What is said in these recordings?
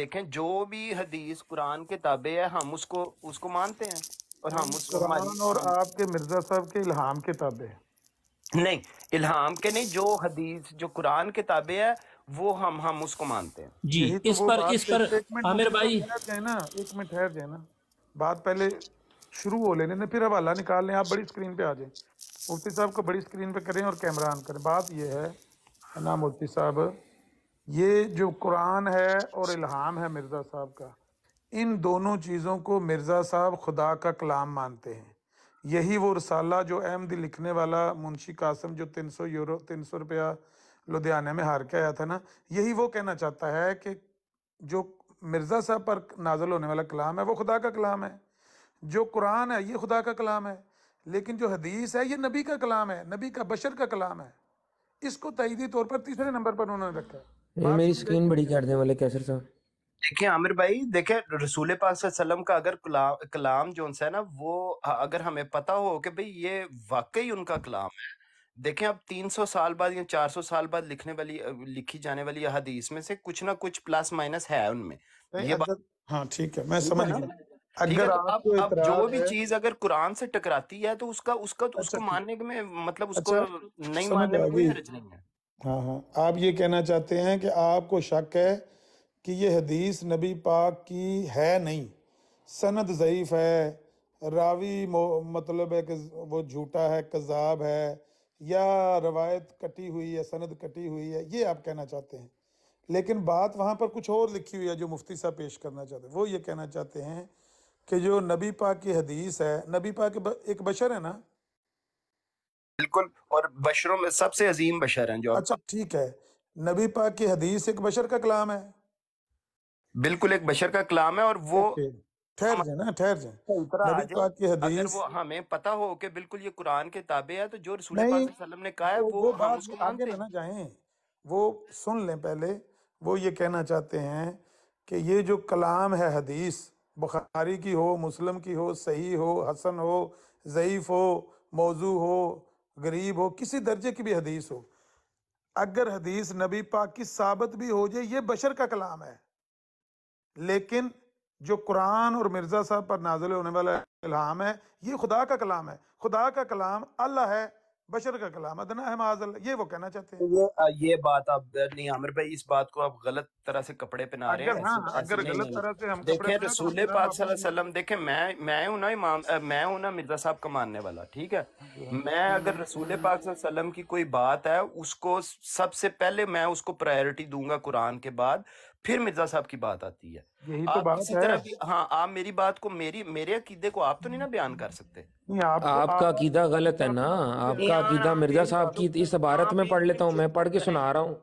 देखें जो भी हदीस कुरान के ताबे है हम उसको उसको मानते हैं और हम उसको और आपके मिर्जा साहब के इल्हाम के ताबे नहीं इल्हाम के नहीं जो हदीस जो कुरान के ताबे है वो हम हम उसको मानते हैं जी तो इस पर इस पर आमिर भाई ना एक मिनट ठहर जाए ना बात पहले शुरू हो लेने फिर हवाला निकाल लें आप बड़ी स्क्रीन पे आ जाए मुफ्ती साहब को बड़ी स्क्रीन पे करें और कैमरा ऑन करें बात यह है ना मुफ्ती साहब ये जो कुरान है और इल्हाम है मिर्ज़ा साहब का इन दोनों चीज़ों को मिर्ज़ा साहब खुदा का कलाम मानते हैं यही वो रसाला जो अहमद लिखने वाला मुंशी कासम जो तीन सौ यूरो तीन सौ रुपया लुधियाना में हार के आया था ना यही वो कहना चाहता है कि जो मिर्ज़ा साहब पर नाजल होने वाला कलाम है वो खुदा का कलाम है जो कुरान है ये खुदा का कलाम है लेकिन जो हदीस है ये नबी का कलाम है नबी का बशर का कलाम है इसको तहदी तौर पर तीसरे नंबर पर उन्होंने रखा है ये मेरी स्क्रीन बड़ी कर दे वाले कैसर साहब देखिए आमिर भाई देखिए रसूल पाक का अगर कलाम कलाम जो है ना वो अगर हमें पता हो कि भाई ये वाकई उनका कलाम है देखें अब 300 साल बाद या 400 साल बाद लिखने वाली लिखी जाने वाली अहदीस में से कुछ ना कुछ प्लस माइनस है उनमें ये बात हाँ ठीक है मैं समझ गया अगर तो आप, आप जो भी चीज अगर कुरान से टकराती है तो उसका उसका अच्छा, उसको मानने में मतलब उसको अच्छा, नहीं मानने में कोई हर्ज नहीं है हाँ हाँ आप ये कहना चाहते हैं कि आपको शक है कि ये हदीस नबी पाक की है नहीं सनद ज़यीफ़ है रावी मतलब है कि वो झूठा है कज़ाब है या रवायत कटी हुई है सनद कटी हुई है ये आप कहना चाहते हैं लेकिन बात वहाँ पर कुछ और लिखी हुई है जो मुफ्ती साहब पेश करना चाहते हैं वो ये कहना चाहते हैं कि जो नबी पाक की हदीस है नबी पाक एक बशर है ना बिल्कुल और बशरों में सबसे अजीम बशर हैं जो अच्छा ठीक है नबी पाक की हदीस एक बशर का कलाम है बिल्कुल एक बशर का कलाम है और वो ठहर जाए ना ठहर जाए तो नबी पाक की हदीस वो हमें पता हो कि बिल्कुल ये कुरान के ताबे है तो जो रसूल ने कहा है वो, वो उसको आगे ना वो सुन लें पहले वो ये कहना चाहते हैं कि ये जो कलाम है हदीस बुखारी की हो मुस्लिम की हो सही हो हसन हो ज़यीफ़ हो मौजू हो गरीब हो किसी दर्जे की भी हदीस हो अगर हदीस नबी पाक की साबित भी हो जाए ये बशर का कलाम है लेकिन जो कुरान और मिर्ज़ा साहब पर नाजिल होने वाला इल्हाम है ये खुदा का कलाम है खुदा का कलाम अल्लाह है बशर का कलाम अदना है माजल ये वो कहना चाहते हैं ये, ये बात आप नहीं आमिर भाई इस बात को आप गलत तरह से कपड़े पहना रहे हैं हाँ, अगर गलत तरह से हम देखे तो रसूल पाक सल्लम देखे मैं मैं हूं ना इमाम मैं हूं ना मिर्जा साहब का मानने वाला ठीक है मैं अगर रसूल पाक सल्लम की कोई बात है उसको सबसे पहले मैं उसको प्रायोरिटी दूंगा कुरान के बाद फिर मिर्जा साहब की बात आती है यही तो बात है। तरह भी हाँ आप मेरी बात को मेरी मेरे अकीदे को आप तो नहीं ना बयान कर सकते आप, तो आपका अकीदा आप, गलत है ना आपका अकीदा मिर्जा साहब की इस इबारत में पढ़ लेता हूँ मैं पढ़ के सुना रहा हूँ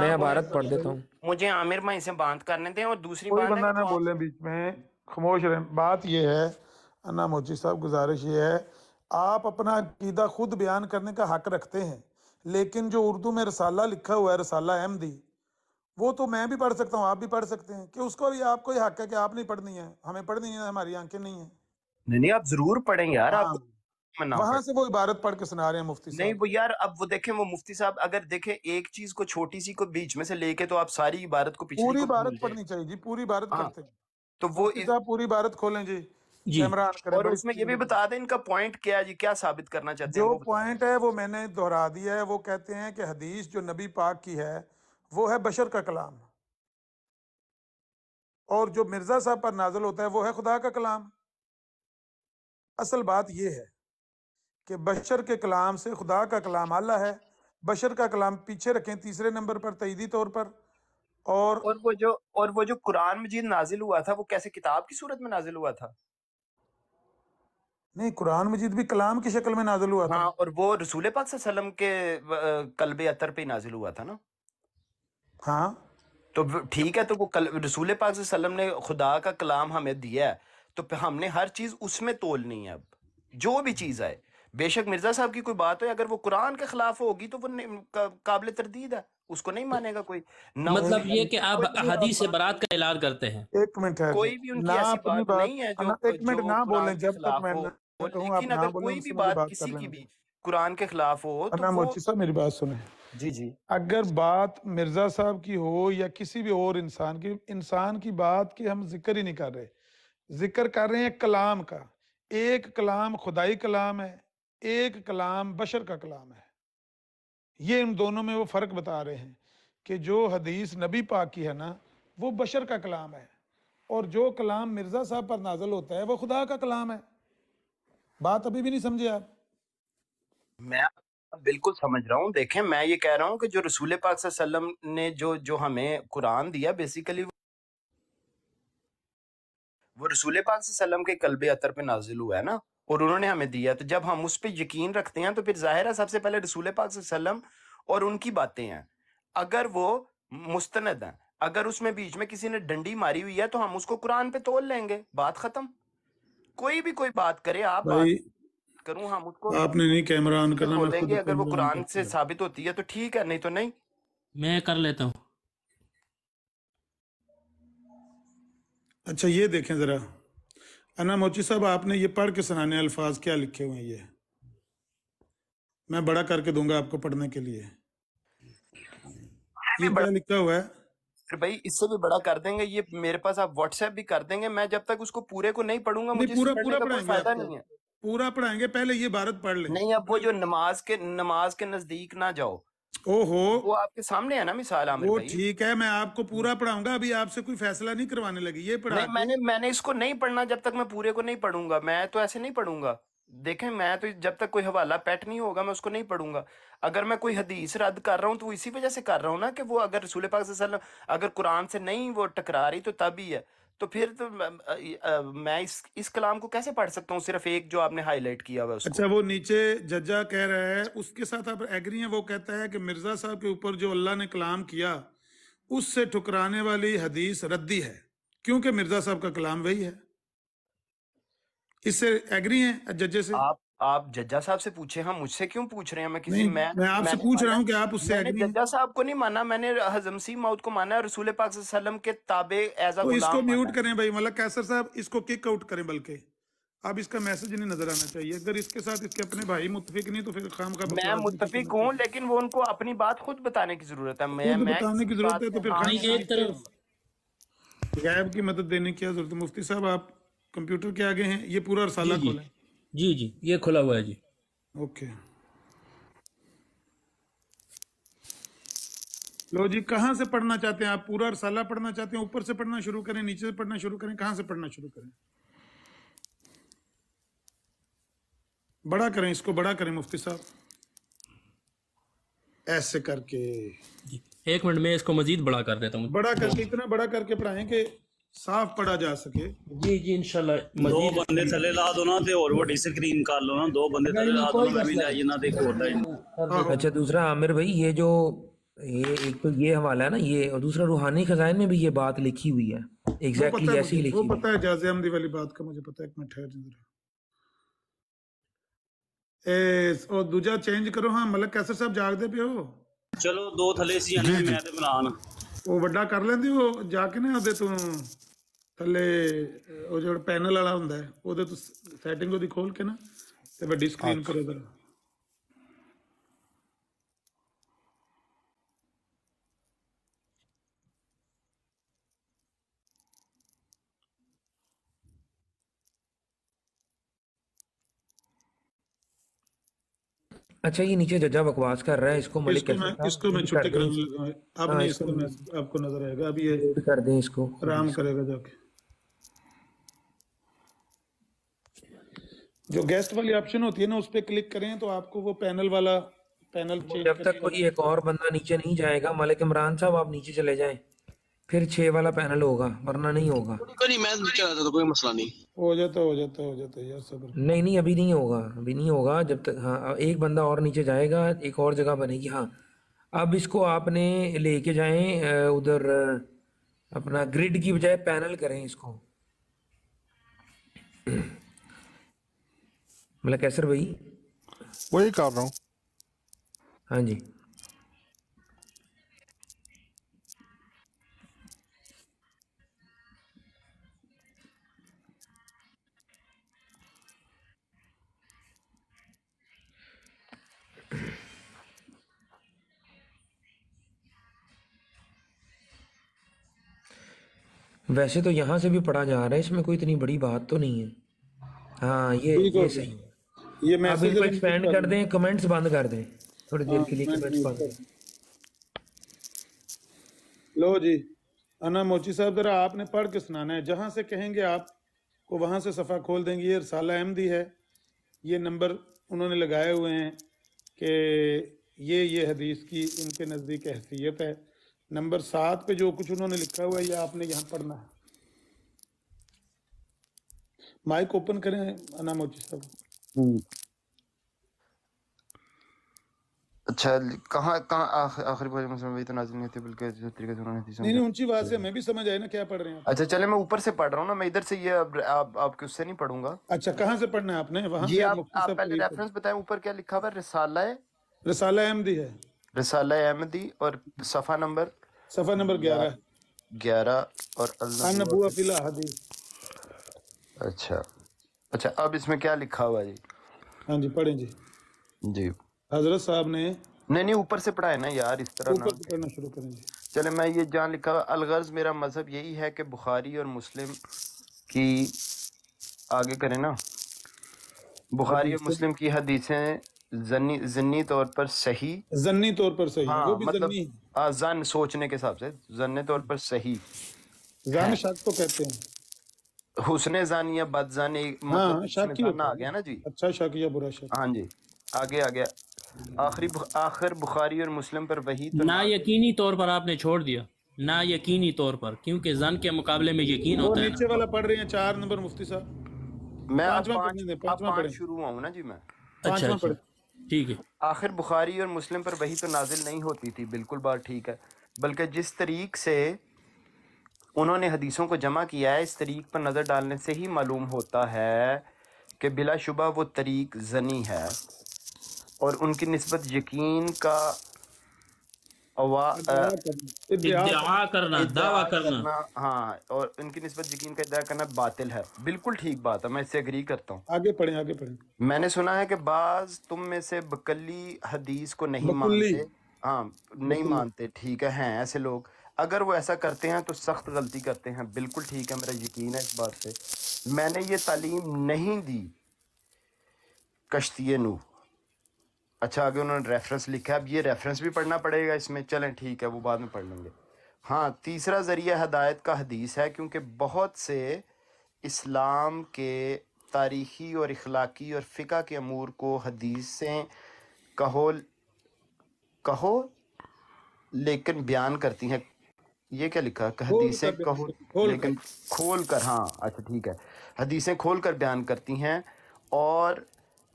मैं इबारत पढ़ देता हूँ मुझे आमिर भाई से बात करने दे और दूसरी बोले बीच में खामोश रहे बात यह है अन्ना मोची साहब गुजारिश ये है आप अपना अकीदा खुद बयान करने का हक रखते हैं लेकिन जो उर्दू में रसाला लिखा हुआ है रसाला अहमदी वो तो मैं भी पढ़ सकता हूँ आप भी पढ़ सकते हैं कि उसको भी आपको हक है कि आप नहीं पढ़नी है हमें पढ़नी है हमारी आंखें नहीं है नहीं नहीं आप जरूर पढ़ेंगे यार आप हाँ। वहां से वो इबारत पढ़ के सुना रहे हैं मुफ्ती साहब नहीं वो यार अब वो देखें वो मुफ्ती साहब अगर देखें एक चीज को छोटी सी को बीच में से लेके तो आप सारी इबारत को पीछे पूरी इबारत पढ़नी चाहिए जी पूरी इबारत हाँ, करते हैं तो वो पूरी इबारत खोलें जी और उसमें ये भी बता दें इनका पॉइंट क्या है जी क्या साबित करना चाहते हैं जो पॉइंट है वो मैंने दोहरा दिया है वो कहते हैं कि हदीस जो नबी पाक की है वो है बशर का कलाम और जो मिर्ज़ा साहब पर नाजल होता है वो है खुदा का कलाम असल बात यह है कि बशर के कलाम से खुदा का कलाम आला है बशर का कलाम पीछे रखें तीसरे नंबर पर तयदी तौर पर और और वो जो और वो जो कुरान मजीद नाजिल हुआ था वो कैसे किताब की सूरत में नाजिल हुआ था नहीं कुरान मजीद भी कलाम की शक्ल में नाजिल हुआ हाँ, था और वो रसूल पाक के कलबे अतर पे नाजिल हुआ था ना हाँ तो ठीक है तो वो कल रसूल पाक सल्लम ने खुदा का कलाम हमें दिया है तो हमने हर चीज़ उसमें तोलनी है अब जो भी चीज़ आए बेशक मिर्जा साहब की कोई बात हो अगर वो कुरान के खिलाफ होगी तो वो काबिल तरदीद है उसको नहीं मानेगा कोई ना मतलब ये कि आप हदीस से बरात का ऐलान करते हैं एक मिनट है कोई भी उनकी ऐसी बात नहीं है जो एक मिनट ना बोले जब तक मैं लेकिन अगर कोई भी बात किसी की भी कुरान के खिलाफ हो तो मेरी बात सुने जी जी अगर बात मिर्जा साहब की हो या किसी भी और इंसान की इंसान की बात की हम जिक्र ही नहीं कर रहे जिक्र कर रहे हैं कलाम का एक कलाम खुदाई कलाम है एक कलाम बशर का कलाम है ये इन दोनों में वो फ़र्क बता रहे हैं कि जो हदीस नबी पाक की है ना वो बशर का कलाम है और जो कलाम मिर्ज़ा साहब पर नाजल होता है वो खुदा का कलाम है बात अभी भी नहीं समझे आप मैं बिल्कुल समझ रहा हूँ देखें मैं ये कह रहा हूँ कि जो रसूल पाक सल्लम ने जो जो हमें कुरान दिया बेसिकली वो रसूल पाक सल्लम के कलब अतर पे नाजिल हुआ है ना और उन्होंने हमें दिया तो जब हम उस पर यकीन रखते हैं तो फिर जाहिर है सबसे पहले रसूल पाक सल्लम और उनकी बातें हैं अगर वो मुस्तनद हैं अगर उसमें बीच में किसी ने डंडी मारी हुई है तो हम उसको कुरान पे तोल लेंगे बात खत्म कोई भी कोई बात करे आप करूं हम उसको आपने नहीं कैमरा ऑन करना मैं खुद तो अगर वो कुरान से साबित होती है तो ठीक है नहीं तो नहीं मैं कर लेता हूँ अच्छा ये देखें जरा अना मोची साहब आपने ये पढ़ के सुनाने अल्फाज क्या लिखे हुए हैं ये मैं बड़ा करके दूंगा आपको पढ़ने के लिए ये बड़ा लिखा हुआ है भाई इससे भी बड़ा कर देंगे ये मेरे पास आप व्हाट्सएप भी कर देंगे मैं जब तक उसको पूरे को नहीं पढ़ूंगा मुझे पूरा पूरा पढ़ाएंगे फायदा तो। नहीं है पूरा पढ़ाएंगे पहले ये भारत पढ़ ले नहीं अब वो जो नमाज के नमाज के नजदीक ना जाओ ओहो वो आपके सामने है ना मिसाल आमिर वो ठीक है मैं आपको पूरा पढ़ाऊंगा अभी आपसे कोई फैसला नहीं करवाने लगी ये पढ़ा मैंने मैंने इसको नहीं पढ़ना जब तक मैं पूरे को नहीं पढ़ूंगा मैं तो ऐसे नहीं पढ़ूंगा देखें मैं तो जब तक कोई हवाला पैट नहीं होगा मैं उसको नहीं पढ़ूंगा अगर मैं कोई हदीस रद्द कर रहा हूँ तो वो इसी वजह से कर रहा हूँ ना कि वो अगर रसूल पाक अगर कुरान से नहीं वो टकरा रही तो तब ही है तो फिर तो मैं इस इस कलाम को कैसे पढ़ सकता हूँ सिर्फ एक जो आपने हाईलाइट किया हुआ अच्छा वो नीचे जज्जा कह रहा है उसके साथ आप एग्री हैं वो कहता है कि मिर्जा साहब के ऊपर जो अल्लाह ने कलाम किया उससे ठुकराने वाली हदीस रद्दी है क्योंकि मिर्जा साहब का कलाम वही है इससे एग्री है जज्जे से आप आप जज्जा साहब से पूछे हम हाँ, मुझसे क्यों पूछ रहे हैं मैं किसी मैं मैं आपसे पूछ रहा हूं कि आप उससे मैंने जज्जा साहब को नहीं माना मैंने हजमसी माउद को माना रसूल पाक सल्लम के ताबे एज अ तो इसको म्यूट करें भाई मलक कैसर साहब इसको किक आउट करें बल्कि अब इसका मैसेज नहीं नजर आना चाहिए अगर इसके साथ इसके अपने भाई मुतफिक नहीं तो फिर खाम का मैं मुतफिक हूँ लेकिन वो उनको अपनी बात खुद बताने की जरूरत है मैं बताने की जरूरत है तो फिर हाँ गायब की मदद देने की जरूरत मुफ्ती साहब आप कंप्यूटर के आगे हैं ये पूरा रसाला खोलें जी जी ये खुला हुआ है जी ओके लो जी कहाँ से पढ़ना चाहते हैं आप पूरा रसाला पढ़ना चाहते हैं ऊपर से पढ़ना शुरू करें नीचे से पढ़ना शुरू करें कहाँ से पढ़ना शुरू करें बड़ा करें इसको बड़ा करें मुफ्ती साहब ऐसे करके एक मिनट में इसको मजीद बड़ा कर देता हूँ बड़ा करके इतना बड़ा करके पढ़ाएं कि साफ पढ़ा जा सके जी जी इंशाल्लाह दो बंदे थले ला दो ना ते और बड़ी स्क्रीन कर लो ना दो बंदे थले ला दो मैं भी जाइए ना देखो होता हाँ। अच्छा दूसरा आमिर भाई ये जो ये एक तो ये हवाला है ना ये और दूसरा रूहानी खजान में भी ये बात लिखी हुई है एग्जैक्टली exactly ही लिखी वो पता है जाजे हमदी वाली बात का मुझे पता है एक मिनट ठहर जरा ए और दूसरा चेंज करो हां मलिक कैसर साहब जागदे पे हो चलो दो थले सी आने मैं ते बनाना ਉਹ ਵੱਡਾ ਕਰ ਲੈਂਦੇ ਉਹ ਜਾ ਕੇ ਨਾ ਉਹਦੇ ਤੋਂ ਥੱਲੇ ਉਹ ਜਿਹੜਾ ਪੈਨਲ ਵਾਲਾ ਹੁੰਦਾ ਉਹਦੇ ਤੋਂ ਸੈਟਿੰਗ ਉਹਦੀ ਖੋਲ ਕੇ ਨਾ ਤੇ ਵੱਡੀ ਸਕਰੀਨ ਕਰੋ ਜਰਾ अच्छा ये नीचे जजा बकवास कर रहा है इसको मलिक इसको मैं, इसको मैं छुट्टी कर देता अब हाँ, नहीं इसको मैं आपको नजर आएगा अब ये कर दें इसको आराम करेगा जाके जो गेस्ट वाली ऑप्शन होती है ना उस पर क्लिक करें तो आपको वो पैनल वाला पैनल जब तक कोई एक और बंदा नीचे नहीं जाएगा मलिक इमरान साहब आप नीचे चले जाएं फिर छः वाला पैनल होगा वरना नहीं होगा तो नहीं नहीं अभी नहीं होगा अभी नहीं होगा जब तक हाँ एक बंदा और नीचे जाएगा एक और जगह बनेगी हाँ अब इसको आपने लेके जाए उधर अपना ग्रिड की बजाय पैनल करें इसको मतलब कैसर भाई वही कर रहा हूँ हाँ जी वैसे तो यहाँ से भी पढ़ा जा रहा है इसमें कोई इतनी बड़ी बात तो नहीं है हाँ ये ये सही है ये आप इसको एक्सपेंड कर दें कमेंट्स बंद कर दें थोड़ी देर हाँ, के लिए कमेंट्स बंद लो जी अना मोची साहब जरा आपने पढ़ के सुनाना है जहाँ से कहेंगे आप को वहाँ से सफ़ा खोल देंगे ये रसाला अहमदी है ये नंबर उन्होंने लगाए हुए हैं कि ये ये हदीस की उनके नज़दीक हैसियत है नंबर सात पे जो कुछ उन्होंने लिखा हुआ है ये आपने यहाँ पढ़ना है माइक ओपन करें अनामोची साहब हम्म। अच्छा तो क्या पढ़ रहे हैं अच्छा चले मैं ऊपर से पढ़ रहा हूँ ना मैं इधर से ये आप आपके उससे नहीं पढ़ूंगा अच्छा कहाँ से पढ़ना है आपने ये आप, आप पहले रेफरेंस ऊपर क्या लिखा हुआ रिसाला है रिसाला अहमदी है रिसाला अहमदी और सफा नंबर सफा नंबर ग्यारह ग्यारह और अल्लाह अच्छा अच्छा अब इसमें क्या लिखा हुआ जी हाँ जी पढ़े जी जी हजरत साहब ने नहीं नहीं ऊपर से पढ़ाए ना यार इस तरह पढ़ना शुरू करें जी चले मैं ये जान लिखा हुआ अलगर्ज मेरा मजहब यही है कि बुखारी और मुस्लिम की आगे करें ना बुखारी हाँ और मुस्लिम की हदीसें जन्नी जन्नी तौर पर सही जन्नी तौर पर सही हाँ, वो भी मतलब, जन्नी हाँ जन सोचने के हिसाब से जन्नी तौर पर सही जन शक तो कहते हैं हुसने जान या बदजान एक हाँ, शक मतलब ही हाँ, आ गया ना जी अच्छा शक या बुरा शक हाँ जी आगे आ गया आखिरी आखिर बुखारी और मुस्लिम पर वही तो ना यकीनी तौर पर आपने छोड़ दिया ना यकीनी तौर पर क्योंकि जन के मुकाबले में यकीन होता है नीचे वाला पढ़ रहे हैं चार नंबर मुफ्ती साहब मैं पांचवा शुरू हुआ हूँ ना जी मैं अच्छा ठीक है आखिर बुखारी और मुस्लिम पर वही तो नाजिल नहीं होती थी बिल्कुल बात ठीक है बल्कि जिस तरीक से उन्होंने हदीसों को जमा किया है इस तरीक पर नज़र डालने से ही मालूम होता है कि बिलाशुबा वो तरीक जनी है और उनकी नस्बत यकीन का दावा करना दावा करना हाँ और इनकी नस्बत यकीन का इदा करना बातिल है बिल्कुल ठीक बात है मैं इससे अग्री करता हूँ आगे पढ़े आगे पढ़े मैंने सुना है कि बाज तुम में से बकली हदीस को नहीं मानते हाँ नहीं मानते ठीक है हैं ऐसे लोग अगर वो ऐसा करते हैं तो सख्त गलती करते हैं बिल्कुल ठीक है मेरा यकीन है इस बात से मैंने ये तालीम नहीं दी कश्ती नूह अच्छा आगे उन्होंने रेफरेंस लिखा है अब ये रेफरेंस भी पढ़ना पड़ेगा इसमें चलें ठीक है वो बाद में पढ़ लेंगे हाँ तीसरा ज़रिया हदायत का हदीस है क्योंकि बहुत से इस्लाम के तारीखी और इखलाकी और फ़िका के अमूर को हदीस से कहो कहो लेकिन बयान करती हैं ये क्या लिखा हदीसें कहो लेकिन खोल कर हाँ अच्छा ठीक है हदीसें खोल कर बयान करती हैं और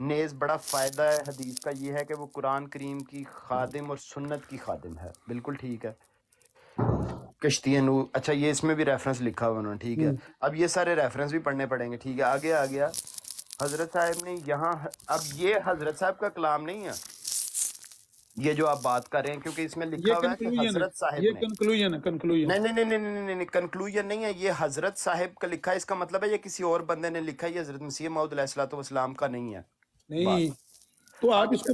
नेज़ बड़ा फ़ायदा है हदीस का ये है कि वो कुरान करीम की खादिम और सुन्नत की खादिम है बिल्कुल ठीक है कश्ती नू अच्छा ये इसमें भी रेफरेंस लिखा हुआ उन्होंने ठीक है हम्म। अब ये सारे रेफरेंस भी पढ़ने पड़ेंगे ठीक है आगे आ गया हज़रत साहब ने यहाँ अब ये हज़रत साहब का कलाम नहीं है ये जो आप बात कर रहे हैं क्योंकि इसमें लिखा हुआ है कि हजरत साहब ये कंक्लूजन है कंक्लूजन नहीं नहीं नहीं नहीं नहीं कंक्लूजन नहीं है ये हजरत साहब का लिखा है इसका मतलब है ये किसी और बंदे ने लिखा है ये हजरत मसीह मऊद का नहीं है नहीं तो आप इसको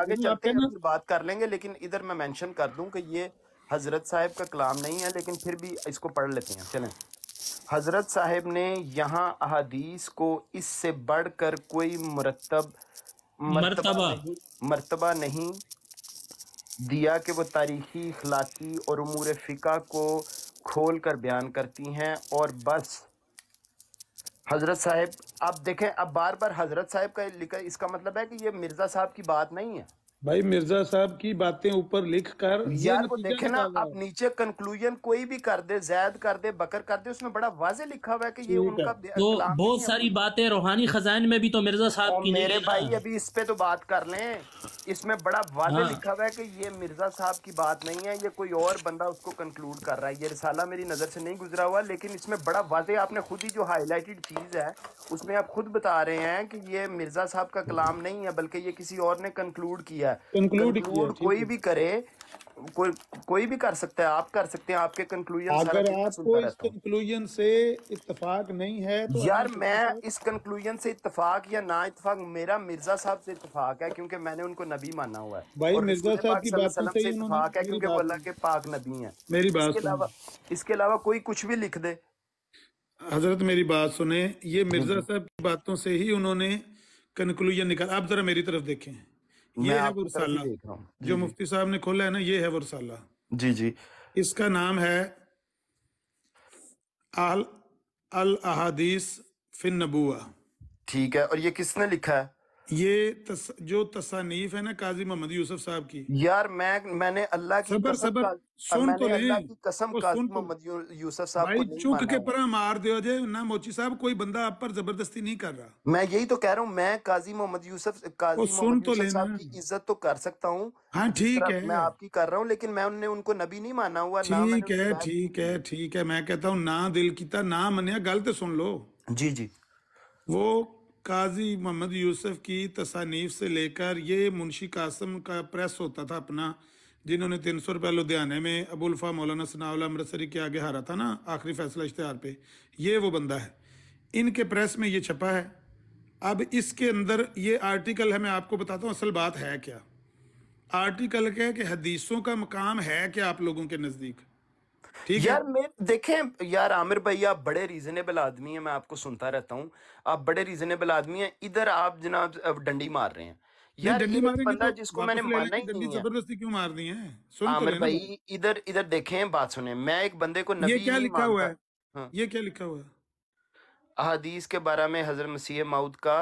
आगे चलते हैं बात कर लेंगे लेकिन इधर मैं मेंशन कर दूं कि ये हजरत साहब का कलाम नहीं है लेकिन फिर भी इसको पढ़ लेते हैं चलें हजरत साहब ने यहाँ अहादीस को इससे बढ़कर कोई मरतब मरतबा मरतबा नहीं दिया कि वो तारीखी इखलाकी और उमूर फ़िका को खोल कर बयान करती हैं और बस हज़रत साहब आप देखें अब बार बार हज़रत साहब का लिखा इसका मतलब है कि ये मिर्ज़ा साहब की बात नहीं है भाई मिर्जा साहब की बातें ऊपर लिख कर यार को देखे ना आप नीचे कंक्लूजन कोई भी कर दे जैद कर दे बकर कर दे उसमें बड़ा वाजे लिखा हुआ है कि ये उनका तो बहुत सारी बातें रूहानी खजान में भी तो मिर्जा साहब की मेरे भाई अभी इस पे तो बात कर लें इसमें बड़ा वाजे हाँ। लिखा हुआ है कि ये मिर्जा साहब की बात नहीं है ये कोई और बंदा उसको कंक्लूड कर रहा है ये रिसाला मेरी नजर से नहीं गुजरा हुआ लेकिन इसमें बड़ा वाजे आपने खुद ही जो हाईलाइटेड चीज है उसमें आप खुद बता रहे हैं कि ये मिर्जा साहब का कलाम नहीं है बल्कि ये किसी और ने कंक्लूड किया किया तो है कंक्लूड कोई भी करे कोई कोई भी कर सकता है आप कर सकते हैं आपके कंक्लूजन अगर आपको इस कंक्लूजन से इतफाक नहीं है तो यार मैं इस कंक्लूजन से इतफाक या ना इतफाक मेरा मिर्जा साहब से इतफाक है क्योंकि मैंने उनको नबी माना हुआ है भाई मिर्जा साहब की बात से इतफाक है क्योंकि वो अल्लाह के पाक नबी है मेरी बात इसके अलावा इसके अलावा कोई कुछ भी लिख दे हजरत मेरी बात सुने ये मिर्जा हम्म। साहब की बातों से ही उन्होंने कंक्लूजन निकाला आप जरा मेरी तरफ देखें ये है वर्साला जो मुफ्ती साहब ने खोला है ना ये है वर्साला जी जी इसका नाम है अल अल अहादीस फिन नबुआ ठीक है और ये किसने लिखा है ये तस, जो तसानीफ है ना काजी मोहम्मद यूसुफ साहब की यार मैं मैंने अल्लाह की सबर कसम सबर तो सुन तो नहीं कसम मोहम्मद यूसुफ साहब भाई चुक के पर मार दियो जे ना मोची साहब कोई बंदा आप पर जबरदस्ती नहीं कर रहा मैं यही तो कह रहा हूँ मैं काजी मोहम्मद यूसुफ काजी सुन तो लेना इज्जत तो कर सकता हूँ हाँ ठीक है मैं आपकी कर रहा हूँ लेकिन मैं उन्हें उनको नबी नहीं माना हुआ ठीक है ठीक है ठीक है मैं कहता हूँ ना दिल किता ना मनिया गल तो सुन लो जी जी वो काजी मोहम्मद यूसुफ की तसानीफ से लेकर ये मुंशी कासम का प्रेस होता था अपना जिन्होंने तीन सौ रुपया लुधियाने में अबुल्फा मौलाना सनावला अमृतसरी के आगे हारा था ना आखिरी फैसला इश्तहार पे ये वो बंदा है इनके प्रेस में ये छपा है अब इसके अंदर ये आर्टिकल है मैं आपको बताता हूँ असल बात है क्या आर्टिकल क्या है कि हदीसों का मकाम है क्या आप लोगों के नज़दीक ठीक यार मेरे देखें यार आमिर भाई आप बड़े रीजनेबल आदमी हैं मैं आपको सुनता रहता हूँ आप बड़े रीजनेबल आदमी हैं इधर आप जनाब डंडी मार रहे हैं यार डंडी मारने बंदा तो जिसको मैंने माना ही नहीं जबरदस्ती क्यों मारनी है तो आमिर भाई इधर इधर देखें बात सुने मैं एक बंदे को नबी क्या लिखा हुआ है हाँ। ये क्या लिखा हुआ है अहादीस के बारे में हजर मसीह माउद का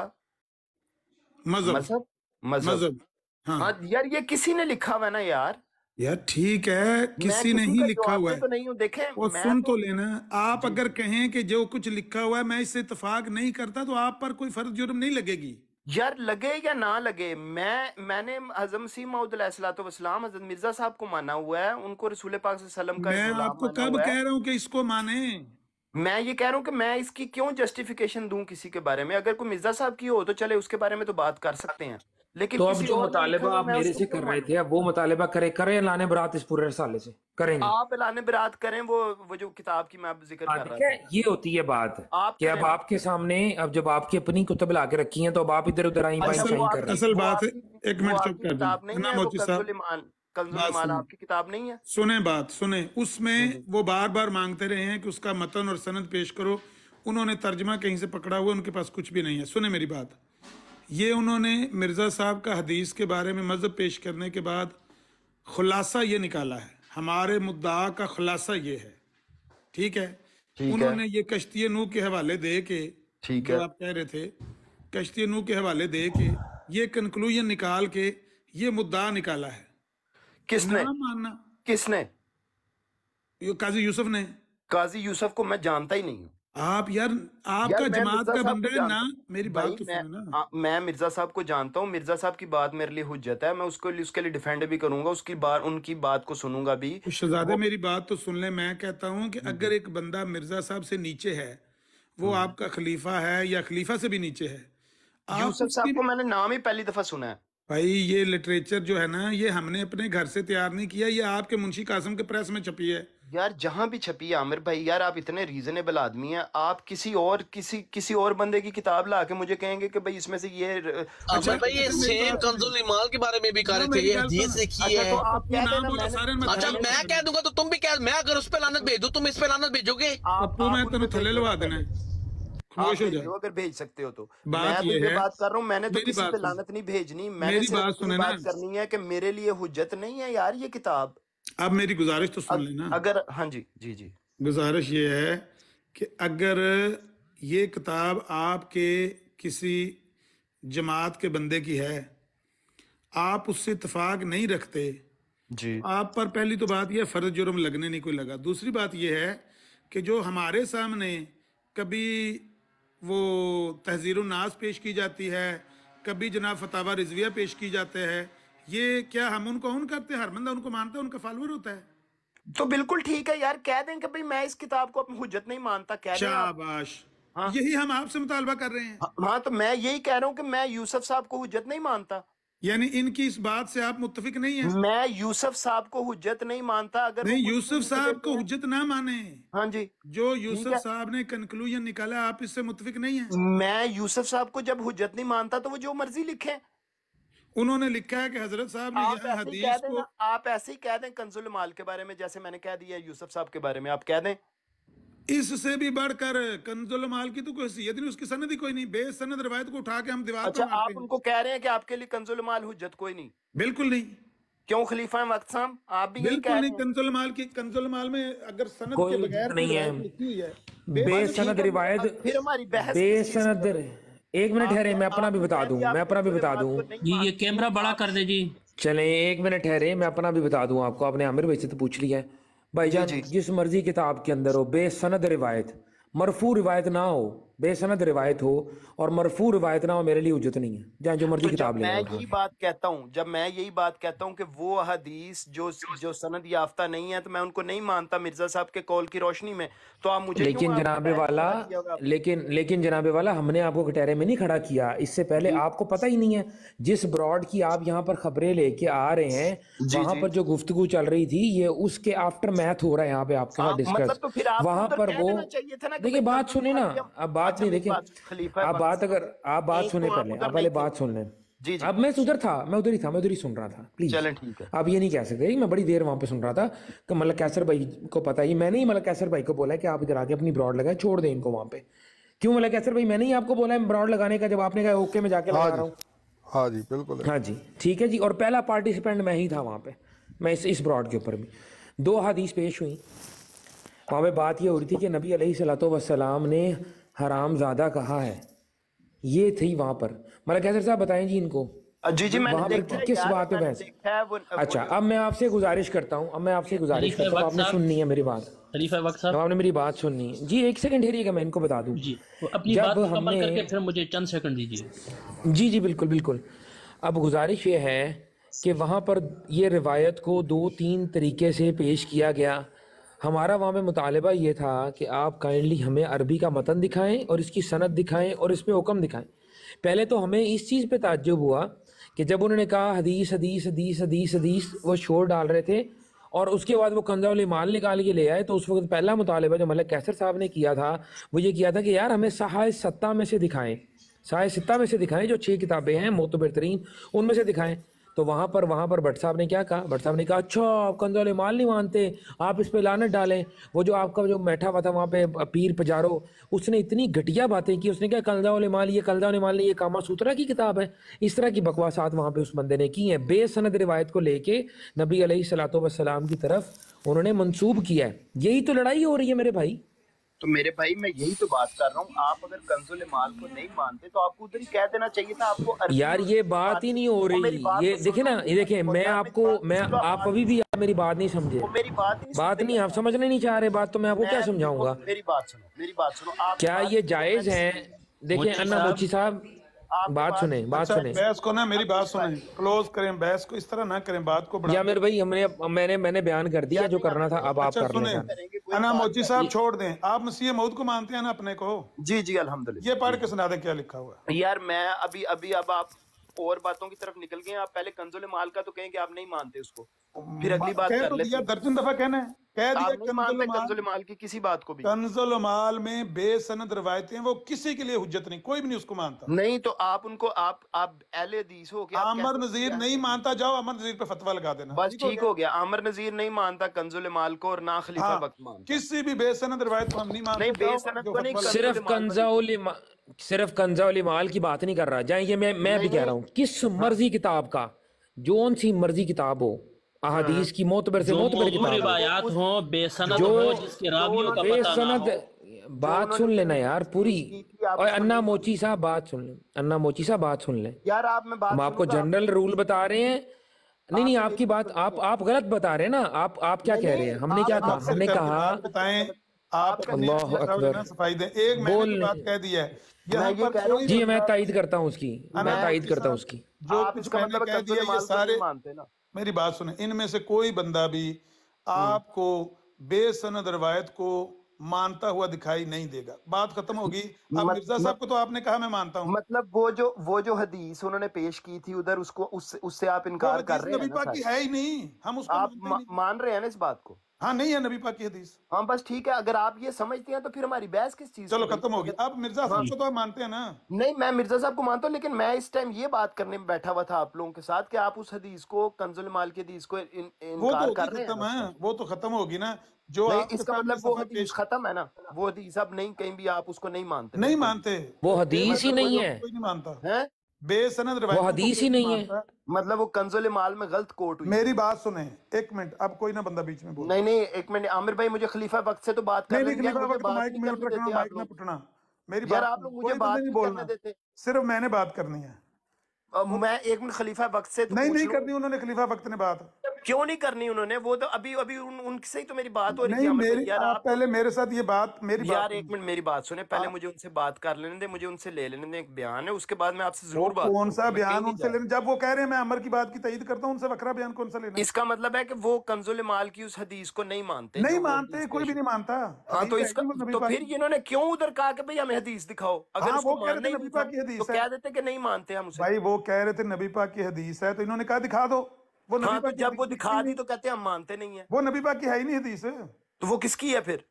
मजहब मजहब हाँ।, हाँ यार ये किसी ने लिखा हुआ ना यार यार ठीक है किसी ने ही लिखा हुआ है तो नहीं देखे वो सुन तो, लेना आप अगर कहें कि जो कुछ लिखा हुआ है मैं इससे इतफाक नहीं करता तो आप पर कोई फर्ज जुर्म नहीं लगेगी यार लगे या ना लगे मैं मैंने हजम सी माउदलाम हजरत मिर्जा साहब को माना हुआ है उनको रसूल पाक का मैं आपको कब कह रहा हूँ कि इसको माने मैं ये कह रहा हूँ कि मैं इसकी क्यों जस्टिफिकेशन दूं किसी के बारे में अगर कोई मिर्जा साहब की हो तो चले उसके बारे में तो बात कर सकते हैं लेकिन तो अब जो मुतालबा आप मेरे से कर रहे थे अब वो मुतालबा करें करें लाने बरात इस पूरे रसाले से करेंगे आप लाने बरात करें वो वो जो किताब की मैं अब जिक्र हाँ, कर रहा था ये होती है बात आप कि अब आपके सामने अब जब आपकी अपनी कुतब ला के रखी है तो अब आप इधर उधर आई अच्छा, पाई कर रहे असल बात है एक मिनट चुप कर किताब नहीं आपकी किताब नहीं है सुने बात सुने उसमें हम्म, हम्म। वो बार बार मांगते रहे हैं कि उसका मतन और सनद पेश करो उन्होंने तर्जमा कहीं से पकड़ा हुआ उनके पास कुछ भी नहीं है सुने मेरी बात ये उन्होंने मिर्ज़ा साहब का हदीस के बारे में मज़हब पेश करने के बाद खुलासा ये निकाला है हमारे मुद्दा का खुलासा ये है ठीक है ठीक उन्होंने है। ये कश्ती नू के हवाले दे के ठीक है आप कह रहे थे कश्ती नू के हवाले दे के ये कंक्लूजन निकाल के ये मुद्दा निकाला है किसने मानना किसने काजी यूसुफ ने काजी यूसुफ को मैं जानता ही नहीं हूँ आप यार आपका जमात का बंदा है ना मेरी बात तो सुनो ना आ, मैं मिर्जा साहब को जानता हूँ मिर्जा साहब की बात मेरे लिए हुज्जत है मैं उसको उसके लिए डिफेंड भी करूंगा उसकी बार उनकी बात को सुनूंगा भी शहजादे मेरी बात तो सुन ले मैं कहता हूँ कि हम्म, अगर हम्म। एक बंदा मिर्जा साहब से नीचे है वो हम्म। आपका खलीफा है या खलीफा से भी नीचे है यूसुफ साहब को मैंने नाम ही पहली दफा सुना है भाई ये लिटरेचर जो है ना ये हमने अपने घर से तैयार नहीं किया ये आपके मुंशी कासम के प्रेस में छपी है यार जहाँ भी छपी है आमिर भाई यार आप इतने रीज़नेबल आदमी हैं आप किसी और किसी किसी और बंदे की किताब ला के मुझे कहेंगे कि भाई इसमें से ये अच्छा भाई ये सेम कंजुल इमाल के बारे में भी कह रहे थे ये हदीस लिखी अच्छा, है तो अच्छा मैं कह दूंगा तो तुम भी कह मैं अगर उस पर लानत भेज दू तुम इस पर लानत भेजोगे हाँ, थले लगा देना अगर भेज सकते हो तो बात मैं तो बात कर रहा हूँ मैंने तो किसी पे लानत नहीं भेजनी मैंने बात, बात करनी है कि मेरे लिए हुज्जत नहीं है यार ये किताब अब मेरी गुजारिश तो सुन लेना अगर हाँ जी जी जी गुजारिश ये है कि अगर ये किताब आपके किसी जमात के बंदे की है आप उससे इतफाक नहीं रखते जी आप पर पहली तो बात यह फर्ज जुर्म लगने नहीं कोई लगा दूसरी बात यह है कि जो हमारे सामने कभी वो तहजीर नाज पेश की जाती है कभी जनाब फतावा रिजविया पेश की जाते हैं ये क्या हम उनको उन करते हैं हर बंदा उनको मानता है उनका फॉलोअर होता है तो बिल्कुल ठीक है यार कह दें कि भाई मैं इस किताब को अपनी हुज्जत नहीं मानता कह शाबाश हाँ। यही हम आपसे मुतालबा कर रहे हैं हाँ, हाँ तो मैं यही कह रहा हूँ कि मैं यूसुफ साहब को हुज्जत नहीं मानता यानी इनकी इस बात से आप मुतफिक नहीं है मैं यूसुफ साहब को हुज्जत नहीं मानता अगर नहीं यूसुफ साहब को तो। हुज्जत ना माने हाँ जी जो यूसुफ साहब ने कंक्लूजन निकाला आप इससे मुतफिक नहीं है मैं यूसुफ साहब को जब हुज्जत नहीं मानता तो वो जो मर्जी लिखे उन्होंने लिखा है कि हजरत साहब ने यह हदीस को आप ऐसे ही कह दें कंजुल माल के बारे में जैसे मैंने कह दिया यूसुफ साहब के बारे में आप कह दें इससे भी बढ़कर कंजुल माल की तो कोई हैसियत नहीं उसकी सनद ही कोई नहीं बेसनद रवायत को उठा के हम दीवार अच्छा, आप उनको कह रहे हैं कि आपके लिए कंजुल माल हुज्जत कोई नहीं बिल्कुल नहीं क्यों खलीफा है वक्त साहब आप भी बिल्कुल नहीं कंजुल माल की कंजुल माल में अगर सनद के बगैर नहीं है बेसनद रिवायत फिर हमारी बहस बेसनद एक मिनट ठहरे मैं अपना भी बता दूं मैं अपना भी बता दूं जी ये कैमरा बड़ा कर दे जी चले एक मिनट ठहरे मैं अपना भी बता दूं आपको आपने आमिर भाई से तो पूछ लिया है जान जिस मर्जी किताब के अंदर हो बेसनद रिवायत मरफू रिवायत ना हो बेसनद रिवायत हो और मरफू रिवायत ना हो मेरे लिए उजत नहीं है जहाँ जो मर्जी तो किताब मैं यही बात कहता हूँ जब मैं यही बात कहता हूँ कि वो हदीस जो जो सनद याफ्ता नहीं है तो मैं उनको नहीं मानता मिर्जा साहब के कॉल की रोशनी में तो आप मुझे लेकिन जनाबे वाला लेकिन लेकिन जनाबे वाला हमने आपको कटहरे में नहीं खड़ा किया इससे पहले आपको पता ही नहीं है जिस ब्रॉड की आप यहाँ पर खबरें लेके आ रहे हैं वहाँ पर जो गुफ्तगु चल रही थी ये उसके आफ्टर मैथ हो रहा है यहाँ पे आपके साथ डिस्कस मतलब तो वहाँ पर वो देखिए बात सुने ना अब बात नहीं देखिए आप बात अगर आप बात सुने पहले आप पहले बात सुन लें जी जी अब मैं उधर था मैं उधर ही था मैं उधर ही सुन रहा था प्लीज चलें ठीक है आप ये नहीं कह सकते मैं बड़ी देर वहां पे सुन रहा था कि मल्ला कैसर भाई को पता ही मैंने ही मल्ला कैसर भाई को बोला है कि आप इधर आके अपनी ब्रॉड लगाए छोड़ दें इनको वहां पे क्यों मल्ला कैसर भाई मैंने ही आपको बोला है ब्रॉड लगाने का जब आपने कहा ओके मैं जाके हाँ लगा रहा हूँ हाँ जी बिल्कुल हाँ जी ठीक है जी और पहला पार्टिसिपेंट मैं ही था वहां पे मैं इस इस ब्रॉड के ऊपर भी दो हदीस पेश हुई वहां पे बात ये हो रही थी कि नबी सलाम ने हराम ज्यादा कहा है ये थी वहां पर मतलब कैसे साहब बताएं जी इनको जी जी वहां पर किस बात पे बहस अच्छा अब मैं आपसे गुजारिश करता हूँ अब मैं आपसे गुजारिश करता हूँ आपने सुननी है मेरी बात वक्त आपने मेरी बात सुननी है जी एक सेकंड ठहरिएगा मैं इनको बता दूँ जब हमने फिर मुझे चंद सेकंड दीजिए जी जी बिल्कुल बिल्कुल अब गुजारिश ये है कि वहाँ पर ये रिवायत को दो तीन तरीके से पेश किया गया हमारा वहाँ पे मुतालबा ये था कि आप काइंडली हमें अरबी का मतन दिखाएं और इसकी सनत दिखाएं और इसमें हुक्म दिखाएं पहले तो हमें इस चीज़ पे ताज्जुब हुआ कि जब उन्होंने कहा हदीस हदीस हदीस हदीस हदीस वो शोर डाल रहे थे और उसके बाद वो कंजा माल निकाल के ले आए तो उस वक्त पहला मुतालबा जो मलिक कैसर साहब ने किया था वो ये किया था कि यार हमें सहाय सत्ता में से दिखाएँ सहाय सत्ता में से दिखाएँ जो छः किताबें हैं मोतबर तरीन उनमें से दिखाएँ तो वहाँ पर वहाँ पर भट्ट साहब ने क्या कहा भट्ट साहब ने कहा अच्छा आप कंजोल तो माल नहीं मानते आप इस पर लानत डालें वो जो आपका जो बैठा हुआ था वहाँ पे पीर पजारो उसने इतनी घटिया बातें की उसने कहा कंजा माल ये कंजा माल ने ये कामा सूत्रा की किताब है इस तरह की बकवासात वहाँ पर उस बंदे ने की हैं बेसनद रवायत को लेके नबी सलात वसलाम की तरफ उन्होंने मंसूब किया है यही तो लड़ाई हो रही है मेरे भाई तो मेरे भाई मैं यही तो बात कर रहा हूँ आप अगर कंजुल माल को नहीं मानते तो आपको उधर ही कह देना चाहिए था आपको यार ये बात ही नहीं हो रही ये तो देखे ना ये देखे मैं तो आपको मैं आप अभी भी मेरी बात नहीं समझे मेरी बात नहीं बात नहीं आप समझने नहीं चाह रहे बात तो मैं आपको क्या समझाऊंगा मेरी बात सुनो मेरी बात सुनो क्या ये जायज है देखे अन्ना मोची साहब बात सुने बात सुने बहस को ना मेरी बात सुने क्लोज अच्छा। करें बहस को इस तरह ना करें बात को या मेरे भाई हमने मैंने मैंने बयान कर दिया जो करना था अब आप अच्छा, कर लें अना मोची साहब छोड़ दें आप मसीह मऊद को मानते हैं ना अपने को जी जी अल्हम्दुलिल्लाह ये पढ़ के सुना दें क्या लिखा हुआ यार मैं अभी अभी अब आप और बातों की तरफ निकल गए आप पहले कंजुल माल का तो कहें कि आप नहीं मानते उसको फिर अगली बात कर तो लेते दर्जन दफा कहना है कह दिया कंजुल माल की किसी बात को भी कंजुल माल में बेसनद रवायतें वो किसी के लिए हुज्जत नहीं कोई भी नहीं उसको मानता नहीं तो आप उनको आप आप एहले दीस हो क्या आमर नजीर नहीं मानता जाओ अमर नजीर पे फतवा लगा देना बस ठीक हो गया आमर नजीर नहीं मानता कंजुल माल को और ना खलीफा हाँ, वक्त मानता किसी भी बेसनद रवायत को हम नहीं मानते नहीं बेसनद को नहीं सिर्फ कंजाउल सिर्फ कंजाउल माल की बात नहीं कर रहा जाए ये मैं मैं भी कह रहा हूँ किस मर्जी किताब का जोन सी मर्जी किताब हो अहादीस हाँ। की मोतबर से मोतबर किताब बात सुन लेना यार पूरी और अन्ना मोची साहब बात सुन ले अन्ना मोची साहब बात सुन ले यार आप मैं बात हम आपको जनरल रूल बता रहे हैं नहीं नहीं आपकी बात आप आप गलत बता रहे हैं ना आप आप क्या कह रहे हैं हमने क्या कहा हमने कहा आप सफाई दें एक मैंने बात कह दी है जी मैं तायद करता हूँ उसकी मैं तायद करता हूँ उसकी जो कुछ मैंने मतलब कह दिया ये तो सारे मानते ना मेरी बात सुने इनमें से कोई बंदा भी हम्म। आपको बेसनद रवायत को मानता हुआ दिखाई नहीं देगा बात खत्म होगी अब मिर्जा साहब को तो आपने कहा मैं मानता हूँ मतलब वो जो वो जो हदीस उन्होंने पेश की थी उधर उसको उससे उससे आप इनकार कर रहे हैं है ही नहीं हम उसको आप मान रहे हैं ना इस बात को हाँ नहीं है नबी पाक की हदीस हाँ बस ठीक है अगर आप ये समझते हैं तो फिर हमारी बहस किस चीज चलो खत्म होगी आप मिर्जा साहब हाँ। को तो आप मानते हैं ना नहीं मैं मिर्जा साहब को मानता हूँ लेकिन मैं इस टाइम ये बात करने में बैठा हुआ था आप लोगों के साथ कि आप उस हदीस को कंजुल माल की हदीस को इन, वो तो खत्म हाँ, वो तो खत्म होगी ना जो इसका मतलब वो हदीस खत्म है ना वो हदीस अब नहीं कहीं भी आप उसको नहीं मानते नहीं मानते वो हदीस मतलब ही नहीं है कोई नहीं मानता है बेसनद वो हदीस ही नहीं है मतलब वो कंजोल माल में गलत कोट हुई मेरी बात सुने एक मिनट अब कोई ना बंदा बीच में बोल नहीं नहीं एक मिनट आमिर भाई मुझे खलीफा वक्त से तो बात कर नहीं, नहीं, खलीफा वक्त तो माइक मिनट रखना माइक ना पुटना मेरी बात आप लोग मुझे बात नहीं बोलना सिर्फ मैंने बात करनी है मैं एक मिनट खलीफा वक्त से तो नहीं नहीं करनी उन्होंने खलीफा वक्त ने बात क्यों नहीं करनी उन्होंने वो तो अभी अभी उन, उनसे ही तो मेरी बात हो रही थी मेरे, यार मतलब आप पहले मेरे साथ ये बात मेरी यार बात एक मिनट मेरी बात सुने पहले आ, मुझे उनसे बात कर लेने दे मुझे उनसे ले लेने दे एक बयान है उसके बाद मैं आपसे जरूर बात कौन सा बयान उनसे लेने जब वो कह रहे हैं मैं अमर की बात की तईद करता हूँ उनसे वक्रा बयान कौन सा लेना इसका मतलब है की वो कंजुल माल की उस हदीस को नहीं मानते नहीं मानते कोई भी नहीं मानता हाँ तो इसका तो फिर इन्होंने क्यों उधर कहा कि भाई हमें हदीस दिखाओ अगर हाँ, वो कह रहे थे नबी पाक की हदीस तो कह देते नहीं मानते हम भाई वो कह रहे थे नबी पाक की हदीस है तो इन्होंने कहा दिखा दो वो हाँ, नबी हाँ, तो जब वो दिखा दी तो कहते हम मानते नहीं है वो नबी पाक की है ही नहीं हदीस तो वो किसकी है फिर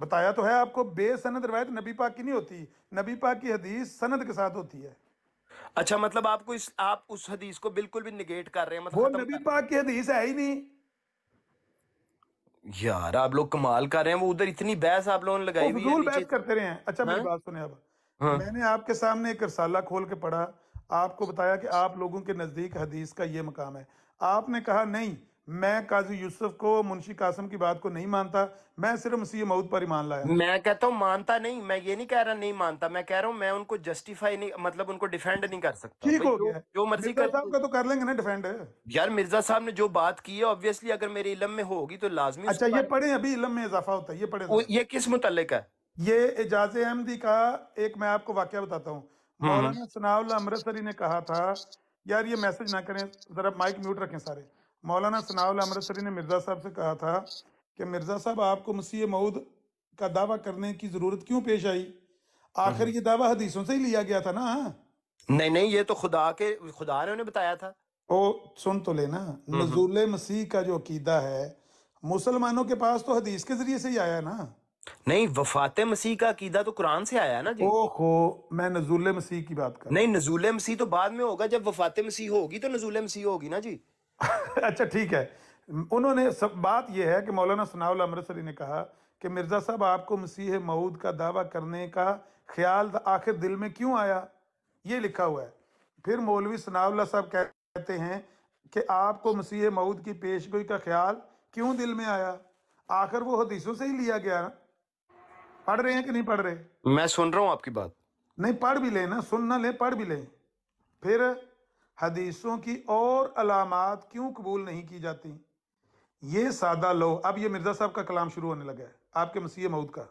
बताया तो है आपको बेसनद रवायत नबी पाक की नहीं होती नबी पाक की हदीस सनद के साथ होती है अच्छा मतलब आपको इस आप उस हदीस को बिल्कुल भी निगेट कर रहे हैं मतलब वो नबी पाक की हदीस है ही नहीं यार आप लोग कमाल कर रहे हैं वो उधर इतनी बहस आप लोगों ने लगाई हुई है बहस करते रहे हैं अच्छा मेरी हाँ? बात सुने अब हाँ। मैंने आपके सामने एक रसाला खोल के पढ़ा आपको बताया कि आप लोगों के नजदीक हदीस का ये मकाम है आपने कहा नहीं मैं काजी यूसुफ को मुंशी कासम की बात को नहीं मानता मैं सिर्फ मसीह मऊद पर मान लाया मैं कहता हूँ मानता नहीं मैं ये नहीं कह रहा नहीं मानता मैं कह रहा हूँ मैं उनको जस्टिफाई नहीं मतलब उनको डिफेंड नहीं कर सकता ठीक हो गया जो मर्जी कर साहब का तो कर लेंगे ना डिफेंड यार मिर्जा साहब ने जो बात की है ऑब्वियसली अगर मेरे इलम में होगी तो लाजमी अच्छा ये पढ़े अभी इलम में इजाफा होता है ये पढ़े ये किस मुतल है ये एजाज अहमदी का एक मैं आपको वाक्य बताता हूँ हम्म, हम्म। मौलाना सनाउल्ला अमृतसरी ने कहा था यार ये मैसेज ना करें ज़रा माइक म्यूट रखें सारे मौलाना सनाउल अमृतसरी ने मिर्ज़ा साहब से कहा था कि मिर्ज़ा साहब आपको मसीह मऊद का दावा करने की ज़रूरत क्यों पेश आई आखिर हम्म। ये दावा हदीसों से ही लिया गया था ना नहीं नहीं ये तो खुदा के खुदा ने उन्हें बताया था ओ सुन तो लेना हम्म, हम्म। नजूल मसीह का जो अकीदा है मुसलमानों के पास तो हदीस के जरिए से ही आया ना नहीं वफात मसीह का अकीदा तो कुरान से आया ना जी ओहो मैं नजूल मसीह की बात कर नहीं नजूल मसीह तो बाद में होगा जब वफात मसीह होगी तो नजूल मसीह होगी ना जी अच्छा ठीक है उन्होंने सब बात यह है कि मौलाना सनाउल अमृतसरी ने कहा कि मिर्जा साहब आपको मसीह मऊद का दावा करने का ख्याल तो आखिर दिल में क्यों आया ये लिखा हुआ है फिर मौलवी सनाउल्ला साहब कहते हैं कि आपको मसीह मऊद की पेशगोई का ख्याल क्यों दिल में आया आखिर वो हदीसों से ही लिया गया ना पढ़ रहे हैं कि नहीं पढ़ रहे मैं सुन रहा हूं आपकी बात नहीं पढ़ भी ले ना सुन ना ले पढ़ भी ले फिर हदीसों की और अलामत क्यों कबूल नहीं की जाती ये सादा लो अब ये मिर्जा साहब का कलाम शुरू होने लगा है आपके मसीह मऊद का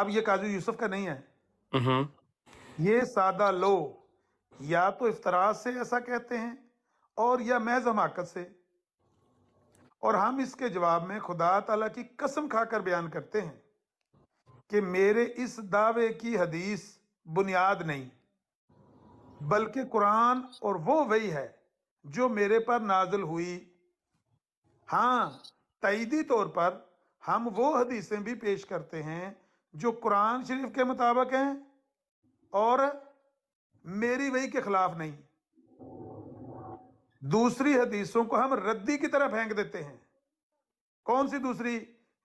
अब ये काजू यूसुफ का नहीं है हम्म। ये सादा लो या तो इफ्तरा से ऐसा कहते हैं और या मैज हमाकत से और हम इसके जवाब में खुदा तला की कसम खाकर बयान करते हैं कि मेरे इस दावे की हदीस बुनियाद नहीं बल्कि कुरान और वो वही है जो मेरे पर नाजल हुई हाँ तईदी तौर पर हम वो हदीसें भी पेश करते हैं जो कुरान शरीफ के मुताबिक हैं और मेरी वही के खिलाफ नहीं दूसरी हदीसों को हम रद्दी की तरह फेंक देते हैं कौन सी दूसरी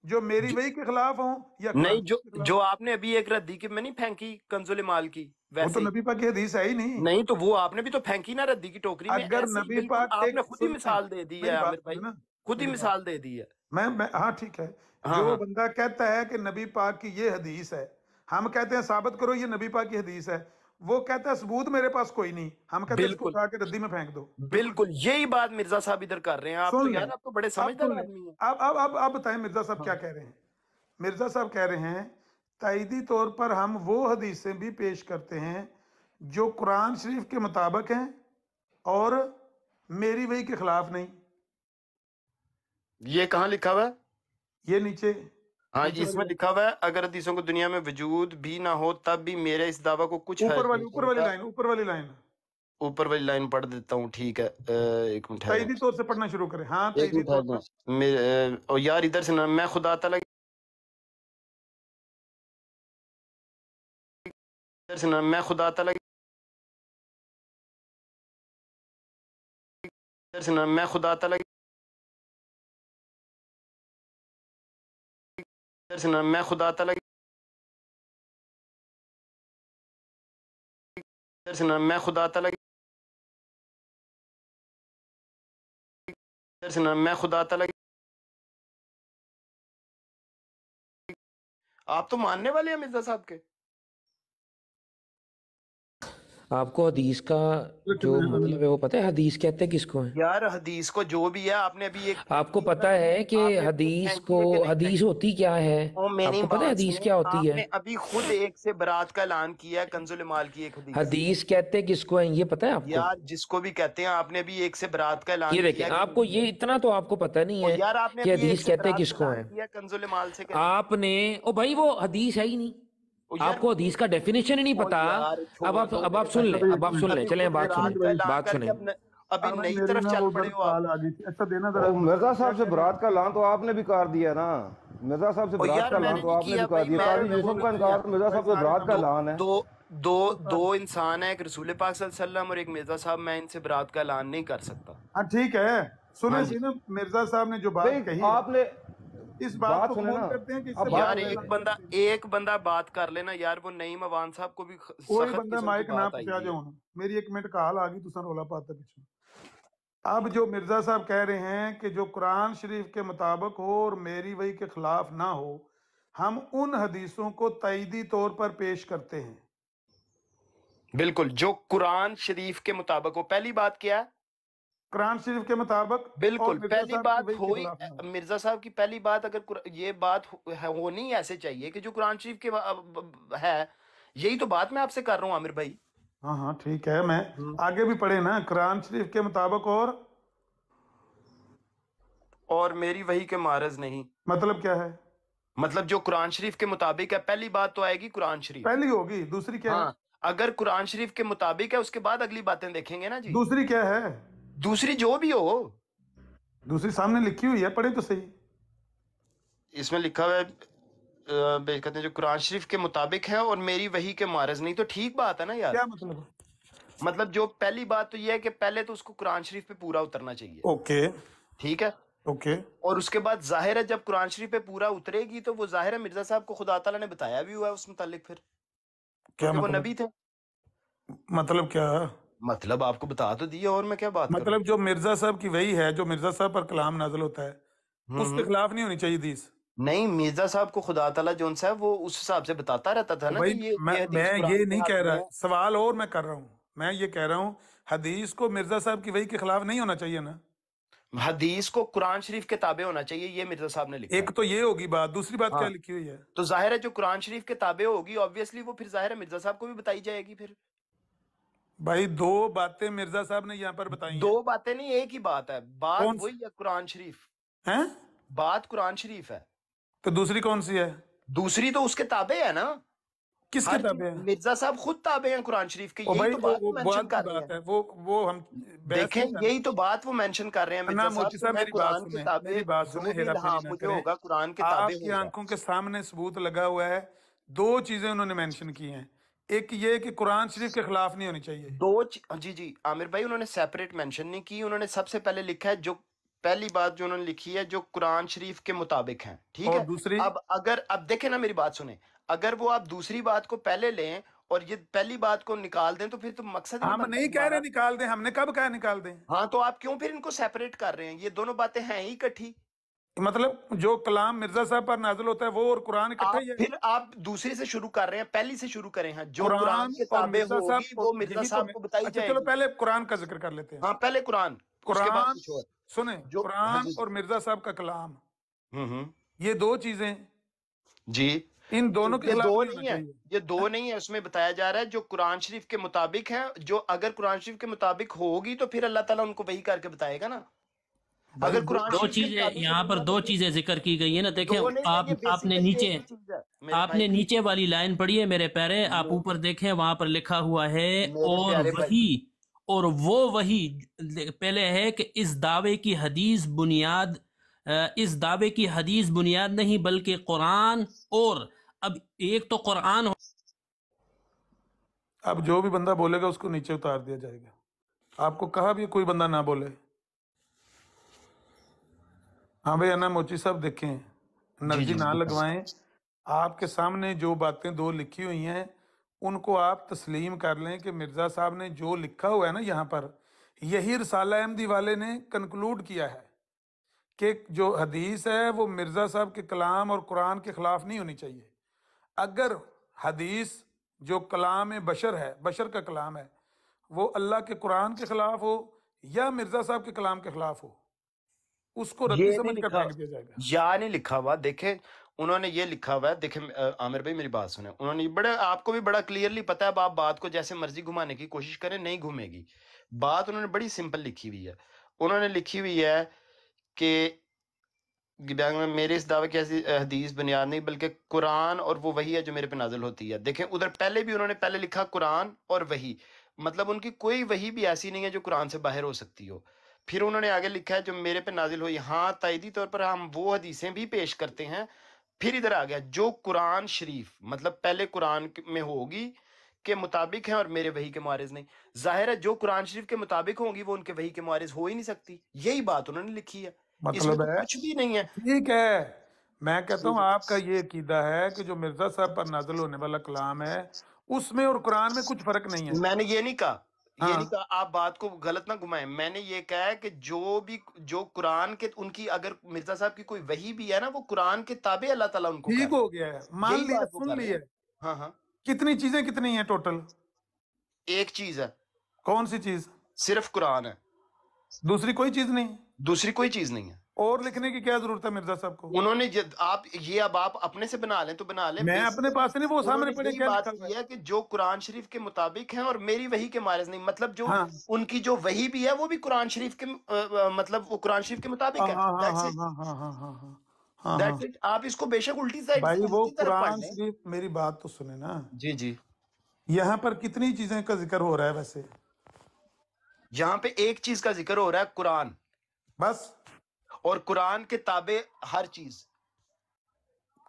जो मेरी वही के खिलाफ हो या नहीं जो जो आपने अभी एक रद्दी की मैं नहीं फेंकी कंजुल माल की तो वैसे तो नबी पाक की हदीस है ही नहीं नहीं तो वो आपने भी तो फेंकी ना रद्दी की टोकरी अगर नबी पाक आपने खुद ही मिसाल दे दी है आमिर भाई खुद ही मिसाल दे दी है मैं मैं हाँ ठीक है हाँ, जो हाँ। बंदा कहता है कि नबी पाक की ये हदीस है हम कहते हैं साबित करो ये नबी पाक की हदीस है वो कहता है सबूत मेरे पास कोई नहीं हम कहते हैं उठा के रद्दी में फेंक दो बिल्कुल यही बात मिर्जा साहब इधर कर रहे हैं आप तो यार आप तो बड़े समझदार आदमी हैं अब अब अब अब बताएं मिर्जा साहब क्या हाँ। कह रहे हैं मिर्जा साहब कह रहे हैं तयदी तौर पर हम वो हदीसें भी पेश करते हैं जो कुरान शरीफ के मुताबिक हैं और मेरी वही के खिलाफ नहीं ये कहा लिखा हुआ ये नीचे हाँ, हाँ जी इसमें लिखा हुआ है अगर हदीसों को दुनिया में वजूद भी ना हो तब भी मेरे इस दावा को कुछ ऊपर वाली ऊपर वाली लाइन ऊपर वाली लाइन ऊपर वाली लाइन पढ़ देता हूँ ठीक है एक मिनट तौर से पढ़ना शुरू करें हाँ एक हाँ यार इधर से ना मैं खुदा तला इधर से ना मैं खुदा तला इधर से ना मैं खुदा तला मैं खुदा तला मैं खुदा तला मैं खुदा तला आप तो मानने वाले हैं मिर्जा साहब के आपको हदीस का जो मतलब है वो पता है हदीस कहते हैं किसको है यार हदीस को जो भी है आपने अभी एक आपको पता है कि हदीस को हदीस होती क्या है आपको पता है हदीस क्या होती है अभी खुद एक से बरात का ऐलान किया है कंजुल माल की एक हदीस हदीस कहते किसको है ये पता है आपको यार जिसको भी कहते हैं आपने अभी एक से बरात का ऐलान ये देखिए आपको ये इतना तो आपको पता नहीं है यार आपने हदीस कहते हैं किसको है कंजुल माल से आपने ओ भाई वो हदीस है ही नहीं तो आपको हदीस का डेफिनेशन ही नहीं तो पता अब आप अब आप सुन ले अब आप सुन ले चले बात सुने बात सुने अभी नई तरफ चल पड़े हो आप अच्छा मिर्जा साहब से बरात का लान तो आपने भी दिया ना मिर्जा साहब से बरात का लान तो आपने भी दिया यूसुफ का इनकार मिर्जा साहब से बरात का लान है दो दो इंसान है एक रसूल पाक और एक मिर्जा साहब मैं इनसे बरात का लान नहीं कर सकता हाँ ठीक है सुनो हाँ मिर्जा साहब ने जो बात कही आपने इस बात, को फोन करते हैं कि अब यार एक बंदा एक बंदा बात कर लेना यार वो नईम अवान साहब को भी कोई बंदा माइक ना पूछा जाओ मेरी एक मिनट का हाल आ गई तुसा रोला पाता पीछे अब जो मिर्जा साहब कह रहे हैं कि जो कुरान शरीफ के मुताबिक हो और मेरी वही के खिलाफ ना हो हम उन हदीसों को तईदी तौर पर पेश करते हैं बिल्कुल जो कुरान शरीफ के मुताबिक हो पहली बात क्या है कुरान शरीफ के मुताबिक बिल्कुल पहली बात हो मिर्जा साहब की पहली बात अगर ये बात होनी ऐसे चाहिए कि जो कुरान शरीफ के है यही तो बात मैं आपसे कर रहा हूँ आमिर भाई हाँ हाँ ठीक है मैं आगे भी पढ़े ना कुरान शरीफ के मुताबिक और और मेरी वही के मारज नहीं मतलब क्या है मतलब जो कुरान शरीफ के मुताबिक है पहली बात तो आएगी कुरान शरीफ पहली होगी दूसरी क्या हाँ, है अगर कुरान शरीफ के मुताबिक है उसके बाद अगली बातें देखेंगे ना जी दूसरी क्या है दूसरी जो भी हो दूसरी सामने लिखी हुई है पढ़े तो सही इसमें लिखा हुआ है कहते हैं जो कुरान शरीफ के मुताबिक है और मेरी वही के मारज नहीं तो ठीक बात है ना यार क्या मतलब मतलब जो पहली बात तो ये है कि पहले तो उसको कुरान शरीफ पे पूरा उतरना चाहिए ओके ठीक है ओके और उसके बाद जाहिर है जब कुरान शरीफ पे पूरा उतरेगी तो वो जाहिर है मिर्जा साहब को खुदा तला ने बताया भी हुआ है उस मुतालिक फिर क्या मतलब? वो नबी थे मतलब क्या मतलब आपको बता तो दिया और मैं क्या बात मतलब जो मिर्जा साहब की वही है जो मिर्जा साहब पर कलाम नाजल होता है हम्म, उसके हम्म। खिलाफ नहीं होनी चाहिए दीस नहीं मिर्जा साहब को खुदा तला जो है वो उस हिसाब से बताता रहता था ना कि ये, मैं, मैं ये नहीं कह रहा सवाल और मैं कर रहा हूँ मैं ये कह रहा हूँ हदीस को मिर्जा साहब की वही के खिलाफ नहीं होना चाहिए ना हदीस को कुरान शरीफ के ताबे होना चाहिए ये मिर्जा साहब ने लिखा एक तो ये होगी बात दूसरी बात हाँ। क्या लिखी हुई है तो जाहिर है जो कुरान शरीफ के ताबे होगी ऑब्वियसली वो फिर जाहिर है मिर्जा साहब को भी बताई जाएगी फिर भाई दो बातें मिर्जा साहब ने यहाँ पर बताई दो बातें नहीं एक ही बात है बात वही है कुरान शरीफ है बात कुरान शरीफ है तो दूसरी कौन सी है दूसरी तो उसके ताबे है ना किसके ताबे हैं मिर्जा साहब खुद ताबे हैं कुरान शरीफ के यही तो बात कर रहे है वो वो हम देखें यही तो बात वो मेंशन कर रहे हैं तो बात होगा कुरान के ताबे आपकी आंखों के सामने सबूत लगा हुआ है दो चीजें उन्होंने मेंशन की हैं एक ये कि कुरान शरीफ के खिलाफ नहीं होनी चाहिए दो जी जी आमिर भाई उन्होंने सेपरेट मेंशन नहीं की उन्होंने सबसे पहले लिखा है जो पहली बात जो उन्होंने लिखी है जो कुरान शरीफ के मुताबिक है ठीक है दूसरी अब अगर अब देखे ना मेरी बात सुने अगर वो आप दूसरी बात को पहले लें और ये पहली बात को निकाल दें तो फिर तो मकसद हम नहीं कह रहे निकाल दें हमने कब कहा निकाल दें हाँ तो आप क्यों फिर इनको सेपरेट कर रहे हैं ये दोनों बातें हैं ही इकट्ठी मतलब जो कलाम मिर्जा साहब पर नाजिल होता है वो और कुरान आप है फिर आप दूसरे से शुरू कर रहे हैं पहली से शुरू करें हाँ जो कुरान मिर्जा साहब वो मिर्जा तो साहब को बताई अच्छा, चलो पहले कुरान का जिक्र कर लेते हैं हाँ पहले कुरान कुरान सुने जो हाँ कुरान और मिर्जा साहब का कलाम हम्म, हम्म। ये दो चीजें जी इन दोनों के दो नहीं है ये दो नहीं है उसमें बताया जा रहा है जो कुरान शरीफ के मुताबिक है जो अगर कुरान शरीफ के मुताबिक होगी तो फिर अल्लाह ताला उनको वही करके बताएगा ना अगर दो चीजें यहाँ पर दो चीजें जिक्र की गई है ना देखे आप आपने नीचे आपने नीचे वाली लाइन पढ़ी है मेरे पैरे आप ऊपर देखें वहां पर लिखा हुआ है और वही और वो वही पहले है कि इस दावे की हदीस बुनियाद इस दावे की हदीस बुनियाद नहीं बल्कि कुरान और अब एक तो कुरान अब जो भी बंदा बोलेगा उसको नीचे उतार दिया जाएगा आपको कहा भी कोई बंदा ना बोले हाँ भाई अना मोची साहब देखें एनर्जी ना लगवाएं आपके सामने जो बातें दो लिखी हुई हैं उनको आप तस्लीम कर लें कि मिर्ज़ा साहब ने जो लिखा हुआ है ना यहाँ पर यही रसाला अहमदी वाले ने कंक्लूड किया है कि जो हदीस है वो मिर्ज़ा साहब के कलाम और कुरान के ख़िलाफ़ नहीं होनी चाहिए अगर हदीस जो कलाम बशर है बशर का कलाम है वो अल्लाह के कुरान के ख़िलाफ़ हो या मिर्ज़ा साहब के कलाम के ख़िलाफ़ हो उसको रद्द समझ कर फेंक दिया जाएगा या नहीं लिखा हुआ देखे उन्होंने ये लिखा हुआ है देखे आमिर भाई मेरी बात सुने उन्होंने बड़े आपको भी बड़ा क्लियरली पता है आप बात को जैसे मर्जी घुमाने की कोशिश करें नहीं घूमेगी बात उन्होंने बड़ी सिंपल लिखी हुई है उन्होंने लिखी हुई है कि मेरे इस दावे की ऐसी हदीस बुनियाद नहीं बल्कि कुरान और वो वही है जो मेरे पे नाजिल होती है देखें उधर पहले भी उन्होंने पहले लिखा कुरान और वही मतलब उनकी कोई वही भी ऐसी नहीं है जो कुरान से बाहर हो सकती हो फिर उन्होंने आगे लिखा है जो मेरे पे नाजिल हुई हाँ तयदी तौर पर हम वो हदीसें भी पेश करते हैं फिर इधर आ गया जो कुरान शरीफ मतलब पहले कुरान में होगी के मुताबिक हैं और मेरे वही के मुआरज नहीं जाहिर है जो कुरान शरीफ के मुताबिक होंगी वो उनके वही के मुआरज हो ही नहीं सकती यही बात उन्होंने लिखी है मतलब तो है कुछ भी नहीं है ठीक है मैं कहता हूँ आपका ये अकीदा है कि जो मिर्जा साहब पर नाजिल होने वाला कलाम है उसमें और कुरान में कुछ फर्क नहीं है मैंने ये नहीं कहा हाँ। नहीं कहा आप बात को गलत ना घुमाएं मैंने ये कहा है कि जो भी जो कुरान के उनकी अगर मिर्जा साहब की कोई वही भी है ना वो कुरान के ताबे अल्लाह ताला उनको ठीक हो गया है मान लिया सुन लिया हाँ हाँ कितनी चीजें कितनी हैं टोटल एक चीज है कौन सी चीज सिर्फ कुरान है दूसरी कोई चीज नहीं दूसरी कोई चीज नहीं है और लिखने की क्या जरूरत है मिर्जा साहब को उन्होंने आप ये अब आप अपने से बना लें तो बना लें मैं अपने पास नहीं वो सामने पड़े क्या बात की है कि जो कुरान शरीफ के मुताबिक है और मेरी वही के मारे नहीं मतलब जो हाँ। उनकी जो वही भी है वो भी कुरान शरीफ के आ, मतलब वो कुरान शरीफ के मुताबिक है आप इसको बेशक उल्टी साइड वो कुरान शरीफ मेरी बात तो सुने ना जी जी यहाँ पर कितनी चीजें का जिक्र हो रहा है वैसे यहाँ पे एक चीज का जिक्र हो रहा है कुरान बस और कुरान के ताबे हर चीज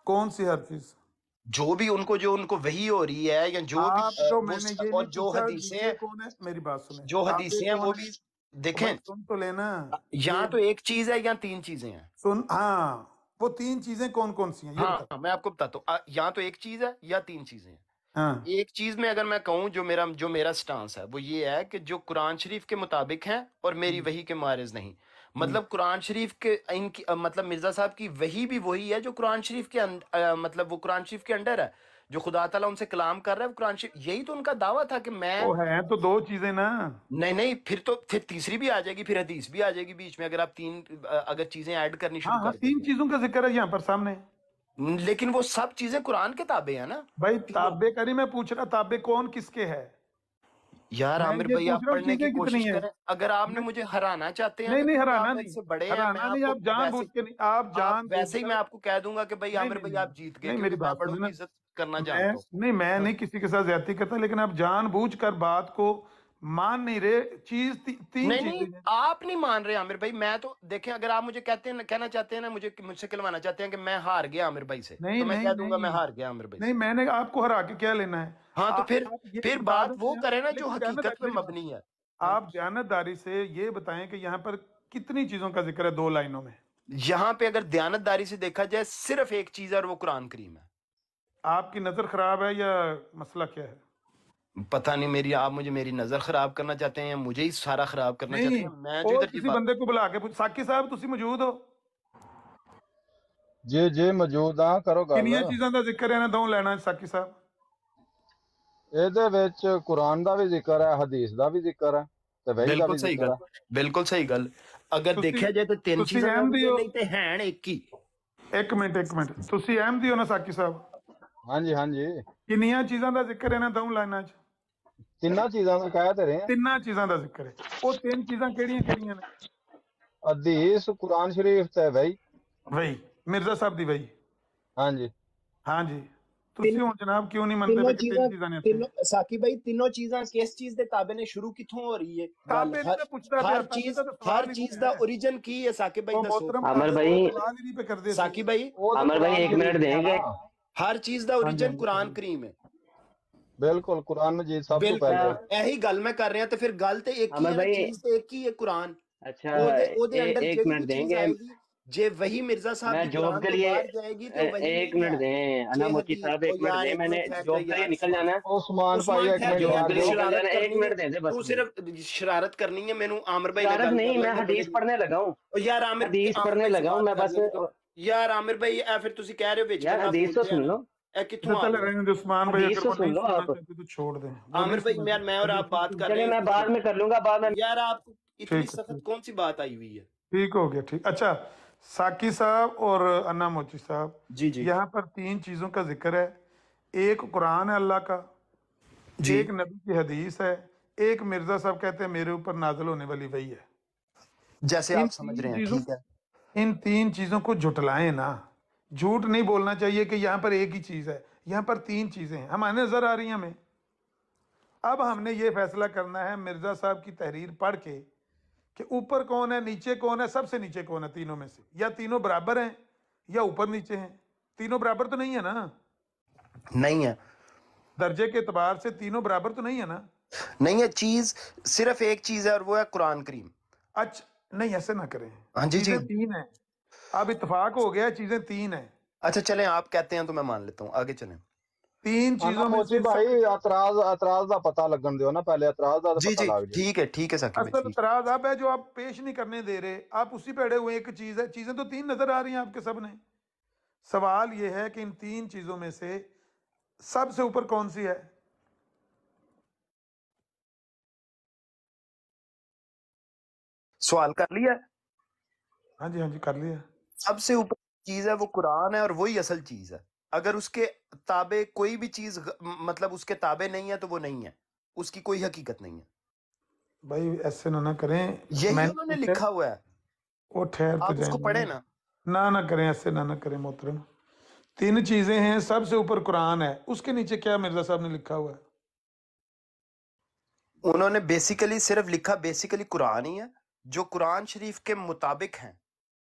कौन सी हर चीज जो भी उनको जो उनको वही हो रही है या जो भी तो मैंने और जो हदीसें मेरी बात सुने जो हदीसें हैं वो भी देखें सुन तो लेना यहाँ तो एक चीज है या तीन चीजें हैं सुन हाँ वो तीन चीजें कौन कौन सी हैं हाँ, मैं आपको बताता हूँ यहाँ तो एक चीज है या तीन चीजें हैं हाँ। एक चीज में अगर मैं कहूँ जो मेरा जो मेरा स्टांस है वो ये है कि जो कुरान शरीफ के मुताबिक है और मेरी हम्म। वही के मारिज नहीं हम्म। मतलब कुरान शरीफ के इनकी मतलब मिर्जा साहब की वही भी वही है जो कुरान शरीफ के आ, अं-, मतलब वो कुरान शरीफ के अंडर है जो खुदा तला उनसे कलाम कर रहा है कुरान शरीफ यही तो उनका दावा था कि मैं तो है तो दो चीजें ना नहीं नहीं फिर तो फिर तीसरी भी आ जाएगी फिर हदीस भी आ जाएगी बीच में अगर आप तीन अगर चीजें ऐड करनी शुरू हाँ, हाँ कर तीन चीजों का जिक्र है यहाँ पर सामने लेकिन वो सब चीजें कुरान के ताबे है ना भाई ताबे करी मैं पूछ रहा ताबे कौन किसके है यार आमिर भाई आप पढ़ने की कोशिश करें अगर आपने मुझे हराना चाहते हैं नहीं नहीं तो हराना नहीं बड़े आप जान बूझ के नहीं आप जान वैसे ही मैं आपको कह दूंगा कि भाई आमिर भाई आप जीत गए मेरी बात इज्जत करना जानता नहीं मैं नहीं किसी के साथ ज्यादा करता लेकिन आप जान कर बात को मान नहीं रहे चीज ती, तीन नहीं, नहीं आप नहीं मान रहे आमिर भाई मैं तो देखें अगर आप मुझे कहते हैं कहना चाहते हैं ना मुझे मुझसे खिलवाना चाहते हैं कि मैं हार गया आमिर भाई से नहीं, तो मैं नहीं, कह दूंगा मैं हार गया आमिर भाई नहीं मैंने आपको हरा के क्या लेना है हाँ तो फिर फिर तो बात वो करे ना जो हकीकत में मबनी है हाँ आप दयानतदारी से ये बताएं कि यहाँ पर कितनी चीजों का जिक्र है दो लाइनों में यहाँ पे अगर दयानतदारी से देखा जाए सिर्फ एक चीज है और वो कुरान करीम है आपकी नजर खराब है या मसला क्या है पता नहीं मेरी आप मुझे मेरी नजर खराब करना चाहते हैं मुझे ही सारा खराब करना चाहते हैं मैं जो इधर किसी बंदे को बुला के साकी साहब तुम मौजूद हो ਜੇ ਜੇ मौजूद हाँ ਕਰੋ ਗੱਲ चीजों का जिक्र है ना दो ਲੈਣਾ साकी साहब ਇਹਦੇ ਵਿੱਚ ਕੁਰਾਨ ਦਾ ਵੀ ਜ਼ਿਕਰ ਹੈ ਹਦੀਸ ਦਾ ਵੀ ਜ਼ਿਕਰ ਹੈ ਤੇ ਵਹੀ ਦਾ ਬਿਲਕੁਲ ਵੀ ਸਹੀ ਜ਼ਿਕਰ ਗੱਲ ਹੈ ਬਿਲਕੁਲ ਸਹੀ ਗੱਲ ਅਗਰ ਦੇਖਿਆ ਜਾਏ ਤਾਂ ਤਿੰਨ ਤੁਸੀਂ ਚੀਜ਼ਾਂ ਰਹਿਣ ਦਿਓ। ਨਹੀਂ ਤੇ ਹੈਣ ਇੱਕ ਹੀ ਇੱਕ ਮਿੰਟ ਇੱਕ ਮਿੰਟ ਤੁਸੀਂ ਅਹਿਮਦੀ ਹੋ ਨਾ ਸਾਕੀ ਸਾਹਿਬ ਹਾਂਜੀ ਹਾਂਜੀ ਕਿੰਨੀਆਂ ਚੀਜ਼ਾਂ ਦਾ ਜ਼ਿਕਰ ਇਹਨਾਂ ਦੋ ਲਾਈਨਾਂ 'ਚ ਤਿੰਨਾਂ ਚੀਜ਼ਾਂ ਦਾ ਕਹਿ ਤੇ ਰਹੇ ਹਾਂ ਤਿੰਨਾਂ ਚੀਜ਼ਾਂ ਦਾ ਜ਼ਿਕਰ ਹੈ ਉਹ ਤਿੰਨ ਚੀਜ਼ਾਂ ਕਿਹੜੀਆਂ ਕਿਹੜੀਆਂ ਨੇ ਹਦੀਸ ਕੁਰਾਨ ਸ਼ਰੀਫ ਤੇ ਵਹੀ ਵਈ ਮਿਰਜ਼ਾ ਸਾਹਿਬ ਦੀ ਵਈ ਹਾਂਜੀ ਹਾਂਜੀ हर चीज का हाँ हाँ कुरान हाँ है बिल्कुल कुरान तो यही गल मैं कर रहा तो फिर गलत एक ही है कुरान अच्छा जे वही मिर्जा साहब की जॉब के लिए जाएगी तो एक मिनट दें अना मोची साहब एक तो मिनट दें मैंने जॉब के लिए निकल जाना है उस्मान भाई एक मिनट जॉब तो के लिए एक मिनट दें बस तू सिर्फ शरारत करनी है मेनू आमिर भाई शरारत नहीं मैं हदीस पढ़ने लगा हूं यार आमिर हदीस पढ़ने लगा हूं मैं बस यार आमिर भाई या फिर तुसी कह रहे हो भेज यार हदीस तो सुन लो बाद में कर लूंगा बाद में यार आपको इतनी सख्त कौन सी बात आई हुई है ठीक हो गया ठीक अच्छा साकी साहब और अन्ना मोची साहब जी जी यहाँ पर तीन चीज़ों का जिक्र है एक कुरान है अल्लाह का जी एक नबी की हदीस है एक मिर्जा साहब कहते हैं मेरे ऊपर नाजल होने वाली वही है जैसे आप समझ रहे हैं ठीक है इन तीन चीज़ों को झुटलाए ना झूठ नहीं बोलना चाहिए कि यहाँ पर एक ही चीज़ है यहाँ पर तीन चीज़ें हैं हमारे नज़र आ रही हैं हमें अब हमने ये फैसला करना है मिर्ज़ा साहब की तहरीर पढ़ के कि ऊपर कौन है नीचे कौन है सबसे नीचे कौन है तीनों में से या तीनों बराबर हैं या ऊपर नीचे हैं तीनों बराबर तो नहीं है ना नहीं है दर्जे के अतबार से तीनों बराबर तो नहीं है ना नहीं है चीज सिर्फ एक चीज है और वो है कुरान करीम अच्छा नहीं ऐसे ना करें हाँ जी जी तीन है अब इतफाक हो गया चीजें तीन है अच्छा चले आप कहते हैं तो मैं मान लेता हूँ आगे चले ਤਿੰਨ ਚੀਜ਼ਾਂ ਵਿੱਚ ਭਾਈ ਇਤਰਾਜ਼ ਇਤਰਾਜ਼ ਦਾ ਪਤਾ ਲੱਗਣ ਦਿਓ ਨਾ ਪਹਿਲੇ ਇਤਰਾਜ਼ ਦਾ ਪਤਾ ਲੱਗ ਜੀ ठीक है ठीक है साकिब असल भाई इतराज है जो आप पेश नहीं करने दे रहे आप उसी पेड़े हुए एक चीज है चीजें तो तीन नजर आ रही हैं आपके सामने सवाल यह है कि इन तीन चीजों में से सबसे ऊपर कौन सी है सवाल कर लिया हाँ जी हाँ जी कर लिया सबसे ऊपर चीज है वो कुरान है और वही असल चीज है अगर उसके ताबे कोई भी चीज मतलब उसके ताबे नहीं है तो वो नहीं है उसकी कोई हकीकत नहीं है भाई ऐसे ना ना करें यही उन्होंने लिखा हुआ है वो ठहर तो आप उसको पढ़े ना ना ना करें ऐसे ना ना करें मोहतरम तीन चीजें हैं सबसे ऊपर कुरान है उसके नीचे क्या मिर्जा साहब ने लिखा हुआ है उन्होंने बेसिकली सिर्फ लिखा बेसिकली कुरान ही है जो कुरान शरीफ के मुताबिक हैं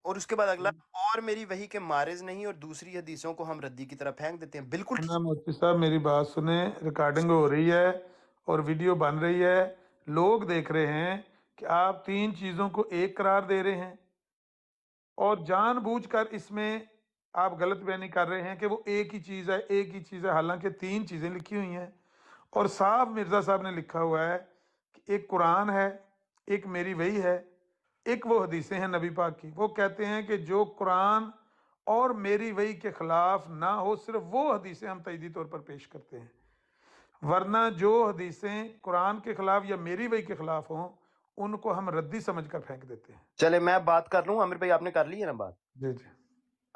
और उसके बाद अगला और मेरी वही के मारिज नहीं और दूसरी हदीसों को हम रद्दी की तरह फेंक देते हैं बिल्कुल साहब मेरी बात सुने रिकॉर्डिंग हो रही है और वीडियो बन रही है लोग देख रहे हैं कि आप तीन चीज़ों को एक करार दे रहे हैं और जानबूझकर इसमें आप गलत बयानी कर रहे हैं कि वो एक ही चीज़ है एक ही चीज़ है हालांकि तीन चीज़ें लिखी हुई हैं और साफ मिर्ज़ा साहब ने लिखा हुआ है कि एक कुरान है एक मेरी वही है एक वो हदीसें हैं नबी पाक की वो कहते हैं कि जो कुरान और मेरी वही के ख़िलाफ़ ना हो सिर्फ वो हदीसें हम तयदी तौर पर पेश करते हैं वरना जो हदीसें कुरान के ख़िलाफ़ या मेरी वही के ख़िलाफ़ हों उनको हम रद्दी समझ कर फेंक देते हैं चले मैं बात कर लू अमिर भाई आपने कर ली है ना बात जी जी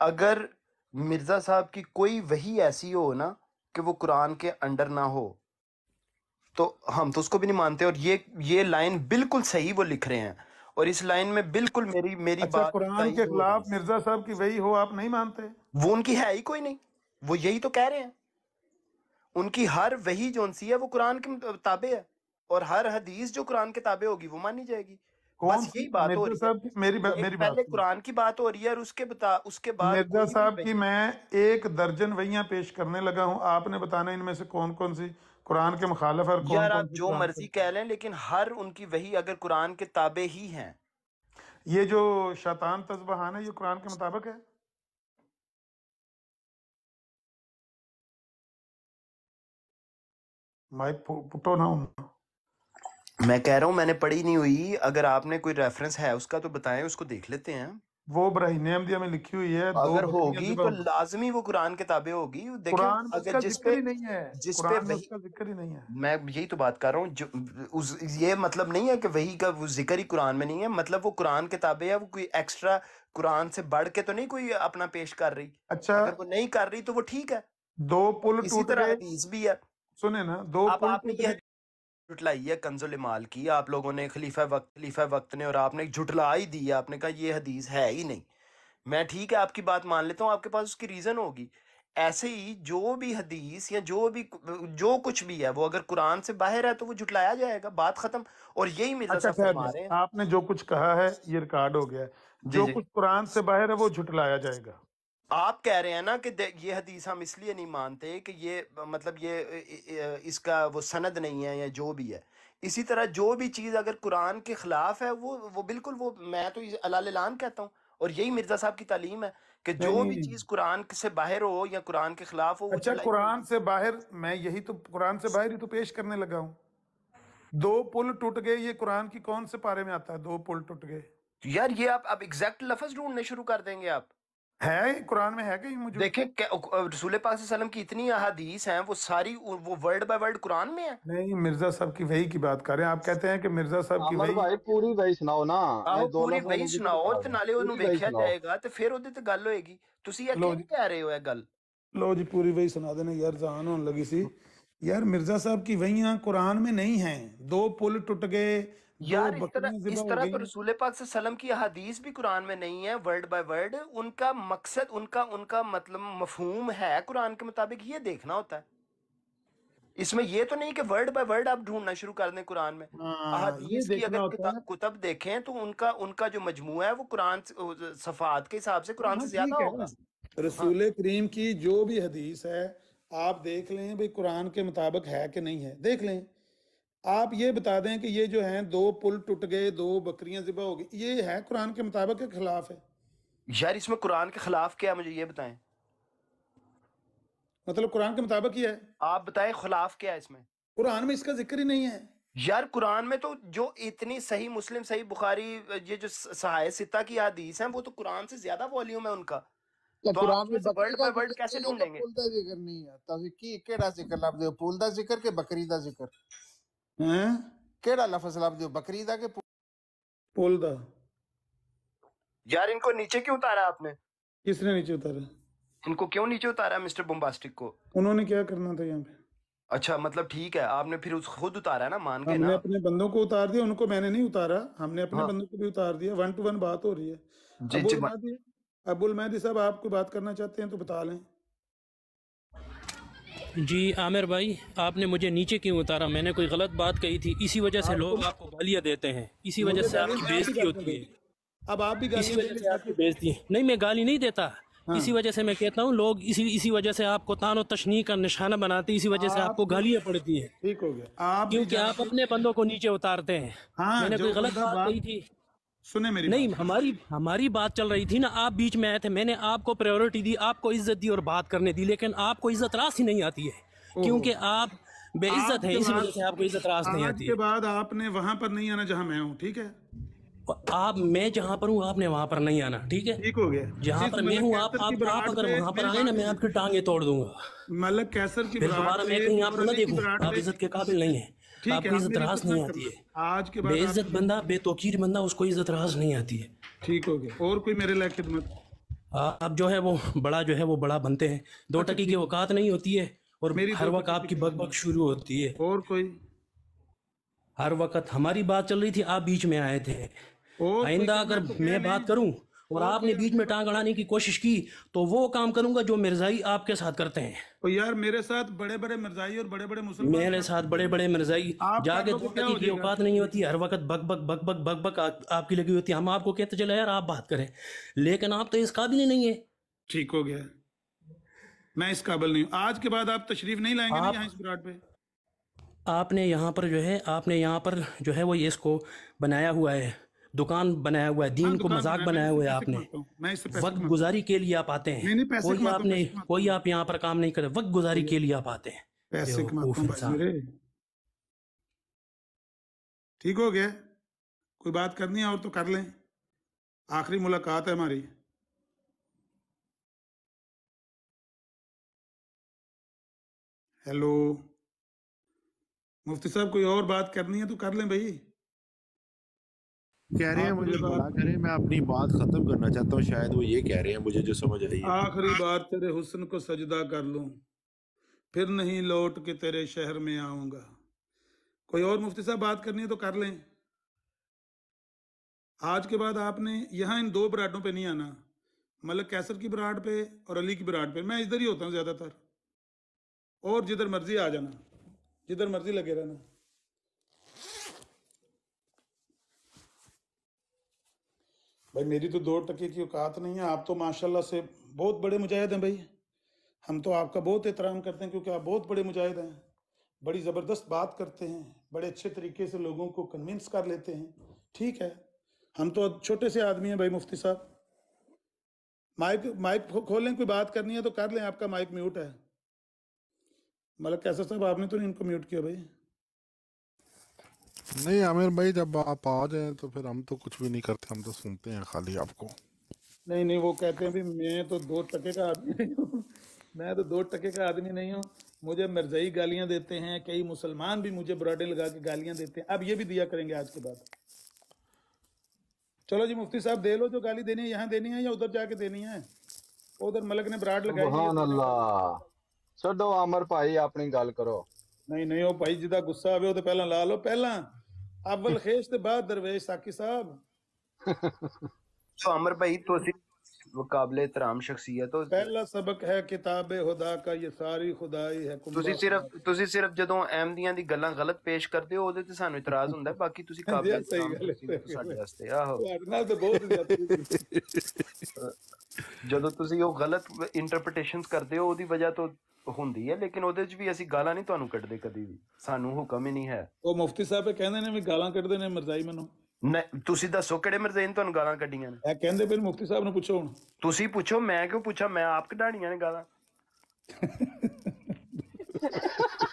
अगर मिर्ज़ा साहब की कोई वही ऐसी हो ना कि वो कुरान के अंडर ना हो तो हम तो उसको भी नहीं मानते और ये ये लाइन बिल्कुल सही वो लिख रहे हैं और इस लाइन में बिल्कुल मेरी मेरी अच्छा, बात कुरान के खिलाफ मिर्जा साहब की वही हो आप नहीं मानते वो उनकी है ही कोई नहीं वो यही तो कह रहे हैं उनकी हर वही जो सी है वो कुरान के ताबे है और हर हदीस जो कुरान के ताबे होगी वो मानी जाएगी बस यही बात हो रही है मेरी मेरी बात पहले कुरान की बात हो रही है और उसके बता उसके बाद मिर्जा साहब की मैं एक दर्जन वहियां पेश करने लगा हूं आपने बताना इनमें से कौन कौन सी कुरान के मुखालफ है यार आप जो मर्जी कह लें लेकिन हर उनकी वही अगर कुरान के ताबे ही हैं ये जो शैतान तस्बहान है ये कुरान के मुताबिक है भाई पुटो ना मैं कह रहा हूं मैंने पढ़ी नहीं हुई अगर आपने कोई रेफरेंस है उसका तो बताएं उसको देख लेते हैं वो बरही नेमदिया में लिखी हुई है अगर होगी तो लाजमी वो कुरान के ताबे होगी कुरान अगर जिस पे नहीं है जिस पे जिक्र ही नहीं है मैं यही तो बात कर रहा हूँ ये मतलब नहीं है कि वही का वो जिक्र ही कुरान में नहीं है मतलब वो कुरान के ताबे है वो कोई एक्स्ट्रा कुरान से बढ़ के तो नहीं कोई अपना पेश कर रही अच्छा अगर वो नहीं कर रही तो वो ठीक है दो पुल इसी तरह भी है सुने ना दो आप, पुल आपने यह जुटलाई है कंजुल माल की आप लोगों ने खलीफा वक्त खलीफा वक्त ने और आपने जुटला ही दी है आपने कहा ये हदीस है ही नहीं मैं ठीक है आपकी बात मान लेता हूँ आपके पास उसकी रीज़न होगी ऐसे ही जो भी हदीस या जो भी जो कुछ भी है वो अगर कुरान से बाहर है तो वो जुटलाया जाएगा बात खत्म और यही मिलता अच्छा आपने जो कुछ कहा है ये रिकॉर्ड हो गया जो कुछ कुरान से बाहर है वो जुटलाया जाएगा आप कह रहे हैं ना कि ये हदीस हम इसलिए नहीं मानते कि ये मतलब ये इसका वो सनद नहीं है या जो भी है इसी तरह जो भी चीज़ अगर कुरान के ख़िलाफ़ है वो वो बिल्कुल वो मैं तो अलाम कहता हूँ और यही मिर्जा साहब की तालीम है कि जो भी चीज़ कुरान से बाहर हो या कुरान के ख़िलाफ़ हो अच्छा कुरान से बाहर मैं यही तो कुरान से बाहर ही तो पेश करने लगा हूँ दो पुल टूट गए ये कुरान की कौन से पारे में आता है दो पुल टूट गए तो यार ये आप अब एग्जैक्ट लफज ढूंढने शुरू कर देंगे आप है कुरान में है मुझे रसूल पाक सल्लम की इतनी अहादीस हैं वो सारी वो वर्ड बाय वर्ड कुरान में है नहीं मिर्जा साहब की वही की बात आप कहते हैं कि मिर्जा साहब की वही भाई पूरी वही सुनाओ ना ਉਹਨੂੰ ਵੇਖਿਆ ਜਾਏਗਾ ਤੇ ਫਿਰ ਉਹਦੇ ਤੇ ਗੱਲ ਹੋਏਗੀ ਤੁਸੀਂ ਇਹ ਕਹਿ ਰਹੇ ਹੋ ਇਹ ਗੱਲ ਲੋ ਜੀ ਪੂਰੀ ਵਹੀ ਸੁਣਾ ਦੇਣਾ ਯਾਰ ਜਾਨ ਹੋਣ ਲੱਗੀ ਸੀ कुरान में नहीं हैं दो पुल टूट गए यार तो इस तरह इस तरह तो रसूल पाक की भी कुरान में नहीं है वर्ड बाय वर्ड उनका मकसद उनका उनका मतलब मफहूम है कुरान के मुताबिक ये देखना होता है इसमें ये तो नहीं कि वर्ड बाय वर्ड आप ढूंढना शुरू कर दें कुरान में हाँ, की अगर कुतब देखें तो उनका उनका जो मजमू है वो कुरान सफात के हिसाब से कुरान से हाँ, ज्यादा होगा हाँ। रसूल करीम की जो भी हदीस है आप देख लें भाई कुरान के मुताबिक है कि नहीं है देख लें आप ये बता दें कि ये जो है दो पुल टूट गए दो बकरियां जिबा हो गई ये है कुरान के मुताबिक के खिलाफ है यार इसमें कुरान के खिलाफ क्या मुझे ये बताएं मतलब कुरान के मुताबिक ही है आप बताएं खिलाफ क्या है इसमें कुरान में इसका जिक्र ही नहीं है यार कुरान में तो जो इतनी सही मुस्लिम सही बुखारी ये जो सहाय सिता की हदीस है वो तो कुरान से ज्यादा वॉल्यूम है उनका तो, तो कुरान में वर्ल्ड वर्ल्ड कैसे ढूंढेंगे पुल दा जिक्र नहीं है तो जिक्र आप दे पुल दा जिक्र के बकरी का जिक्र ਹੈ ਕਿਹੜਾ ਲਫ਼ਜ਼ ਲੱਭਦੇ ਹੋ बकरी ਦਾ ਕਿ पुल दा यार इनको नीचे क्यों उतारा आपने किसने नीचे उतारा इनको क्यों नीचे उतारा मिस्टर बम्बास्टिक को उन्होंने क्या करना था यहाँ पे अच्छा मतलब ठीक है आपने फिर उस खुद उतारा ना मान के ना अपने बंदों को उतार दिया उनको मैंने नहीं उतारा हमने अपने हाँ। बंदों को भी उतार दिया वन टू वन बात हो रही है अबुल अबुल महदी साहब आपको बात करना चाहते हैं तो बता लें जी आमिर भाई आपने मुझे नीचे क्यों उतारा मैंने कोई गलत बात कही थी इसी वजह से लोग तो आपको गालियाँ देते हैं इसी वजह से आपकी बेजती होती है अब आप भी इसी वजह से आपकी है नहीं मैं गाली नहीं देता हाँ। इसी वजह से मैं कहता हूँ लोग इसी इसी वजह से आपको तानो तशनी का निशाना बनाते हैं इसी वजह से आपको गालियाँ पड़ती है ठीक हो गया क्योंकि आप अपने बंदों को नीचे उतारते हैं हाँ, मैंने कोई गलत बात कही थी सुने मेरी नहीं बात हमारी हमारी बात चल रही थी ना आप बीच में आए थे मैंने आपको प्रायोरिटी दी आपको इज्जत दी और बात करने दी लेकिन आपको इज्जत रास ही नहीं आती है क्योंकि आप बेइज्जत है इसी वजह से आपको इज्जत रास नहीं आती के बाद आपने वहां पर नहीं आना जहां मैं हूँ ठीक है आप मैं जहाँ पर हूँ आपने वहाँ पर नहीं आना ठीक है ठीक हो गया जहाँ पर मैं हूँ आप आप आप अगर वहाँ पर आए ना मैं आपकी टांगे तोड़ दूंगा मलक कैसर की दोबारा मैं कहीं आप ना देखूं आप इज्जत के काबिल नहीं है आपको इज्जत रास नहीं आती है आज के बेइज्जत बंदा बेतोकीर बंदा उसको इज्जत रास नहीं आती है ठीक हो गया और कोई मेरे लायक खिदमत आप जो है वो बड़ा जो है वो बड़ा बनते हैं दो अच्छा, टकी की औकात नहीं होती है और मेरी हर वक्त आपकी बग बग शुरू होती है और कोई हर वक्त हमारी बात चल रही थी आप बीच में आए थे आइंदा अगर तो मैं बात करूं और आपने बीच में टांग अड़ाने की कोशिश की तो वो काम करूंगा जो मिर्जाई आपके साथ करते हैं और यार मेरे साथ बड़े बड़े मिर्जाई और बड़े बड़े मुसलमान मेरे साथ बड़े बड़े मिर्जाई जाके की औकात नहीं होती हर वक्त बक बक बक बक बक बक आपकी लगी होती है हम आपको कहते चले यार आप बात करें लेकिन आप तो इस काबिल ही नहीं है ठीक हो गया मैं इस काबिल नहीं हूँ आज के बाद आप तशरीफ नहीं लाएंगे आप, इस ब्राड पे आपने यहाँ पर जो है आपने यहाँ पर जो है वो ये इसको बनाया हुआ है दुकान बनाया हुआ है हाँ, दीन को मजाक बनाया हुआ है आपने वक्त गुजारी के लिए आप आते हैं कोई आपने कोई आप यहाँ पर काम नहीं करे वक्त गुजारी के लिए आप आते हैं ठीक हो गया कोई बात करनी है और तो कर लें आखिरी मुलाकात है हमारी हेलो मुफ्ती साहब कोई और बात करनी है तो कर लें भाई कह रहे हैं मुझे बात करें मैं अपनी बात खत्म करना चाहता हूँ शायद वो ये कह रहे हैं मुझे जो समझ आई आखिरी बात तेरे हुसन को सजदा कर लू फिर नहीं लौट के तेरे शहर में आऊंगा कोई और मुफ्ती साहब बात करनी है तो कर लें आज के बाद आपने यहाँ इन दो बराडों पे नहीं आना मतलब कैसर की बराड पे और अली की बराड पे मैं इधर ही होता हूँ ज़्यादातर और जिधर मर्जी आ जाना जिधर मर्जी लगे रहना भाई मेरी तो दो टके की औकात नहीं है आप तो माशाल्लाह से बहुत बड़े मुजाहिद हैं भाई हम तो आपका बहुत एहतराम करते हैं क्योंकि आप बहुत बड़े मुजाहिद हैं बड़ी ज़बरदस्त बात करते हैं बड़े अच्छे तरीके से लोगों को कन्विंस कर लेते हैं ठीक है हम तो छोटे से आदमी हैं भाई मुफ्ती साहब माइक माइक खोल लें कोई बात करनी है तो कर लें आपका माइक म्यूट है मलक कैसा साहब आपने तो नहीं इनको म्यूट किया भाई नहीं आमिर भाई जब आप आ जाए तो फिर हम तो कुछ भी नहीं करते हम तो सुनते हैं खाली आपको नहीं नहीं वो कहते हैं भी मैं तो दो टके का आदमी नहीं हूँ मैं तो दो टके का आदमी नहीं हूँ मुझे मिर्जाई गालियां देते हैं कई मुसलमान भी मुझे बराडे लगा के गालियां देते हैं अब ये भी दिया करेंगे आज के बाद चलो जी मुफ्ती साहब दे लो जो गाली देनी है यहाँ देनी है या उधर जाके देनी है उधर मलक ने बराड लगाई ਛੱਡੋ ਅਮਰ ਭਾਈ ਆਪਣੀ ਗੱਲ ਕਰੋ नहीं ਨਹੀਂ भाई जिदा गुस्सा आवे ਆਵੇ ਉਹ ਤੇ ਪਹਿਲਾਂ ਲਾ अव्वल खेश ते बाद दरवेश साकी साहब तो अमर भाई तो ਕਾਬਲੇ ਤਰਾਮ ਸ਼ਖਸੀਅਤ ਹੋ ਪਹਿਲਾ ਸਬਕ ਹੈ ਕਿਤਾਬੇ ਖੁਦਾ ਕਾ ਇਹ ਸਾਰੀ ਖੁਦਾਈ ਹੈ ਤੁਸੀਂ ਸਿਰਫ ਤੁਸੀਂ ਸਿਰਫ ਜਦੋਂ ਅਹਿਮਦੀਆਂ ਦੀ ਗੱਲਾਂ ਗਲਤ ਪੇਸ਼ ਕਰਦੇ ਹੋ ਉਹਦੇ ਤੇ ਸਾਨੂੰ ਇਤਰਾਜ਼ ਹੁੰਦਾ ਬਾਕੀ ਤੁਸੀਂ ਕਾਬਲੇ ਤਰਾਮ ਸਾਡੇ ਵਾਸਤੇ ਆਹੋ ਨਾਲ ਤਾਂ ਬਹੁਤ ਜਦੋਂ ਤੁਸੀਂ ਉਹ ਗਲਤ ਇੰਟਰਪ੍ਰੀਟੇਸ਼ਨਸ ਕਰਦੇ ਹੋ ਉਹਦੀ ਵਜ੍ਹਾ ਤੋਂ ਹੁੰਦੀ ਹੈ ਲੇਕਿਨ ਉਹਦੇ 'ਚ ਵੀ ਅਸੀਂ ਗਾਲਾਂ ਨਹੀਂ ਤੁਹਾਨੂੰ ਕੱਢਦੇ ਕਦੀ ਵੀ ਸਾਨੂੰ ਹੁਕਮ ਹੀ ਨਹੀਂ ਹੈ ਉਹ ਮੁਫਤੀ ਸਾਹਿਬ ਕਹਿੰਦੇ ਨੇ ਵੀ ਗਾਲਾਂ ਕੱਢਦੇ ਨੇ ਮਰਜ਼ਾਈ ਮੈਨੂੰ ਨਹੀਂ ਤੁਸੀਂ ਦੱਸੋ ਕਿਹੜੇ ਮਰਜ਼ੇ ਨੇ ਤੁਹਾਨੂੰ ਗਾਲਾਂ ਕੱਢੀਆਂ ਨੇ ਇਹ ਕਹਿੰਦੇ ਫਿਰ ਮੁਫਤੀ ਸਾਹਿਬ ਨੂੰ ਪੁੱਛੋ ਹੁਣ ਤੁਸੀਂ ਪੁੱਛੋ ਮੈਂ ਕਿਉਂ ਪੁੱਛਾਂ ਮੈਂ ਆਪ ਕਢਾਣੀਆਂ ਨੇ ਗਾਲਾਂ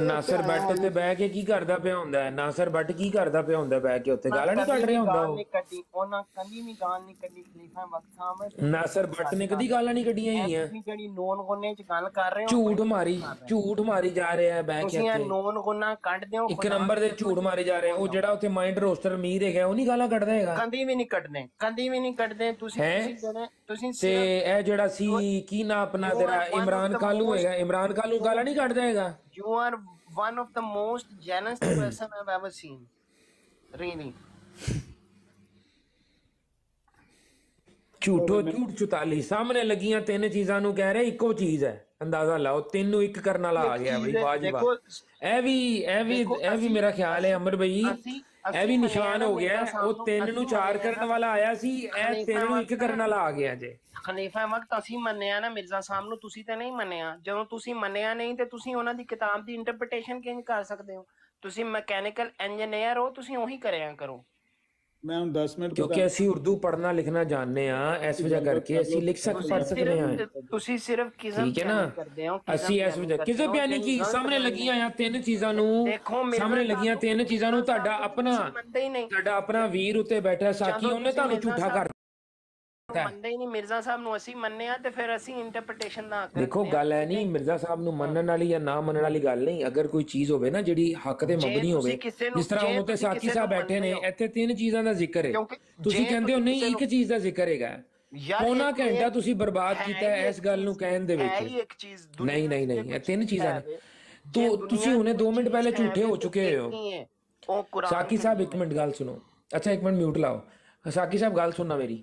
ਨਾਸਰ ਬੱਟ ਤੇ ਬਹਿ ਕੇ ਕੀ ਕਰਦਾ ਪਿਆ ਹੁੰਦਾ ਹੈ ਨਾਸਰ ਬੱਟ ਕੀ ਕਰਦਾ ਪਿਆ ਹੁੰਦਾ ਬਹਿ ਕੇ ਉੱਥੇ ਗਾਲਾਂ ਨਹੀਂ ਕੱਢ ਰਿਹਾ ਹੁੰਦਾ ਉਹ ਕੱਢੀ ਉਹਨਾਂ ਕਦੀ ਨਹੀਂ ਗਾਲ ਨਹੀਂ ਕੱਢੀ ਖਲੀਫਾ ਵਕਤ ਨਾਸਰ ਬੱਟ ਨੇ ਕਦੀ ਗਾਲਾਂ ਨਹੀਂ ਕੱਢੀਆਂ ਤੁਸੀਂ ਜਿਹੜੀ ਨੌਨ ਗੁੰਨੇ ਚ ਗੱਲ ਕਰ ਰਹੇ ਹੋ ਝੂਠ ਮਾਰੀ ਝੂਠ ਮਾਰੀ ਜਾ ਰਿਹਾ ਹੈ ਬਹਿ ਕੇ ਤੁਸੀਂ ਨੋਨ ਗੁੰਨਾ ਕੱਢ ਹੋ ਇੱਕ ਨੰਬਰ ਦੇ ਝੂਠ ਮਾਰੇ ਜਾ ਰਹੇ ਉਹ ਜਿਹੜਾ ਉੱਥੇ ਮਾਈਂਡ ਰੋਸਟਰ ਮੀਰ ਹੈਗਾ ਉਹ ਨਹੀਂ ਗਾਲਾਂ ਕੱਢਦਾ ਹੈਗਾ ਕੰਦੀ ਵੀ ਨਹੀਂ ਕੱਢਨੇ ਕੰਦੀ ਵੀ ਨਹੀਂ ਕੱਢਦੇ ਤੁਸੀਂ ਤੁਸੀਂ ਤੇ ਇਹ ਜਿਹੜਾ ਸੀ ਕੀ ਨਾ ਆਪਣਾ ਤੇਰਾ ਇਮਰਾਨ ਕਾਲੂ ਹੈਗਾ ਇਮਰਾਨ ਕਾਲੂ ਗਾਲਾਂ ਨਹੀਂ ਕੱਢਦਾ ਹੈਗਾ you are one of the most generous person I've ever seen. Really. झूठो झूठ चुताली सामने लगियां तीन चीजा कह रहे एक चीज है अंदाजा लाओ तीन एक करना ला गया भाई भी भी भी मेरा ख्याल है अमर भाई ਇਹ ਵੀ ਨਿਸ਼ਾਨ ਹੋ ਗਿਆ ਉਹ ਤਿੰਨ ਨੂੰ ਚਾਰ ਕਰਨ ਵਾਲਾ ਆਇਆ ਸੀ ਇਹ ਤਿੰਨ ਨੂੰ ਇੱਕ ਕਰਨ ਵਾਲਾ ਆ ਗਿਆ ਜੇ ਖਲੀਫਾ ਵਕਤ ਅਸੀਂ ਮੰਨਿਆ ਨਾ ਮਿਰਜ਼ਾ ਸਾਹਿਬ ਨੂੰ ਤੁਸੀਂ ਤਾਂ ਨਹੀਂ ਮੰਨਿਆ ਜਦੋਂ ਤੁਸੀਂ ਮੰਨਿਆ ਨਹੀਂ ਤੇ ਤੁਸੀਂ ਉਹਨਾਂ ਦੀ ਕਿਤਾਬ ਦੀ ਇੰਟਰਪ੍ਰੀਟੇਸ਼ਨ ਕਿੰਜ ਕਰ ਸਕਦੇ ਹੋ ਤੁਸੀਂ ਮਕੈਨੀਕਲ ਇੰਜੀਨੀਅਰ ਹੋ ਤੁਸੀਂ ਉਹੀ ਕਰਿਆ ਕਰੋ ਮੈਂ ਹੁਣ 10 ਮਿੰਟ ਕਿਉਂਕਿ ਅਸੀਂ ਉਰਦੂ ਪੜ੍ਹਨਾ ਲਿਖਣਾ ਜਾਣਦੇ ਆ ਇਸ ਵਜ੍ਹਾ ਕਰਕੇ ਅਸੀਂ ਲਿਖ ਸਕ ਪੜ੍ਹ ਸਕਦੇ ਆ ਤੁਸੀਂ ਸਿਰਫ ਕਿਜ਼ਮ ਕਰਦੇ ਹੋ ਅਸੀਂ ਇਸ ਵਜ੍ਹਾ ਕਿਸੇ ਬਿਆਨੀ ਕੀ ਸਾਹਮਣੇ ਲੱਗੀਆਂ ਆ ਤਿੰਨ ਚੀਜ਼ਾਂ ਨੂੰ ਸਾਹਮਣੇ ਲੱਗੀਆਂ ਤਿੰਨ ਚੀਜ਼ਾਂ ਨੂੰ ਤੁਹਾਡਾ ਆਪਣਾ ਤੁਹਾਡਾ ਆਪਣਾ ਵੀਰ ਉੱਤੇ ਬੈਠਾ ਸਾਕੀ ਉਹਨੇ ਤੁਹਾਨੂੰ ਝੂਠਾ ਕਰ ਮੰਨਦੇ ਹੀ ਨਹੀਂ ਮਿਰਜ਼ਾ ਸਾਹਿਬ ਨੂੰ ਅਸੀਂ ਮੰਨਿਆ ਤੇ ਫਿਰ ਅਸੀਂ ਇੰਟਰਪ੍ਰੀਟੇਸ਼ਨ ਨਾ ਕਰਦੇ ਦੇਖੋ ਗੱਲ ਹੈ ਨਹੀਂ ਮਿਰਜ਼ਾ ਸਾਹਿਬ ਨੂੰ ਮੰਨਣ ਵਾਲੀ ਜਾਂ ਨਾ ਮੰਨਣ ਵਾਲੀ ਗੱਲ ਨਹੀਂ ਅਗਰ ਕੋਈ ਚੀਜ਼ ਹੋਵੇ ਨਾ ਜਿਹੜੀ ਹੱਕ ਤੇ ਮੰਗਣੀ ਹੋਵੇ ਜਿਸ ਤਰ੍ਹਾਂ ਉਹ ਤੇ ਸਾਖੀ ਸਾਹਿਬ ਬੈਠੇ ਨੇ ਇੱਥੇ ਤਿੰਨ ਚੀਜ਼ਾਂ ਦਾ ਜ਼ਿਕਰ ਹੈ ਤੁਸੀਂ ਕਹਿੰਦੇ ਹੋ ਨਹੀਂ ਇੱਕ ਚੀਜ਼ ਦਾ ਜ਼ਿਕਰ ਹੈਗਾ ਪੌਣਾ ਘੰਟਾ ਤੁਸੀਂ ਬਰਬਾਦ ਕੀਤਾ ਇਸ ਗੱਲ ਨੂੰ ਕਹਿਣ ਦੇ ਵਿੱਚ ਨਹੀਂ ਨਹੀਂ ਨਹੀਂ ਇਹ ਤਿੰਨ ਚੀਜ਼ਾਂ ਨੇ ਤੋ ਤੁਸੀਂ ਹੁਣੇ 2 ਮਿੰਟ ਪਹਿਲੇ ਝੂਠੇ ਹੋ ਚੁੱਕੇ ਹੋ ਸਾਕੀ ਸਾਹਿਬ ਇੱਕ ਮਿੰਟ ਗੱਲ ਸੁਣੋ ਅੱਛਾ ਇੱਕ ਮਿੰਟ ਮਿਊਟ ਲਾਓ ਸਾਕੀ ਸਾਹਿਬ ਗੱਲ ਸੁਣਨਾ ਮੇਰੀ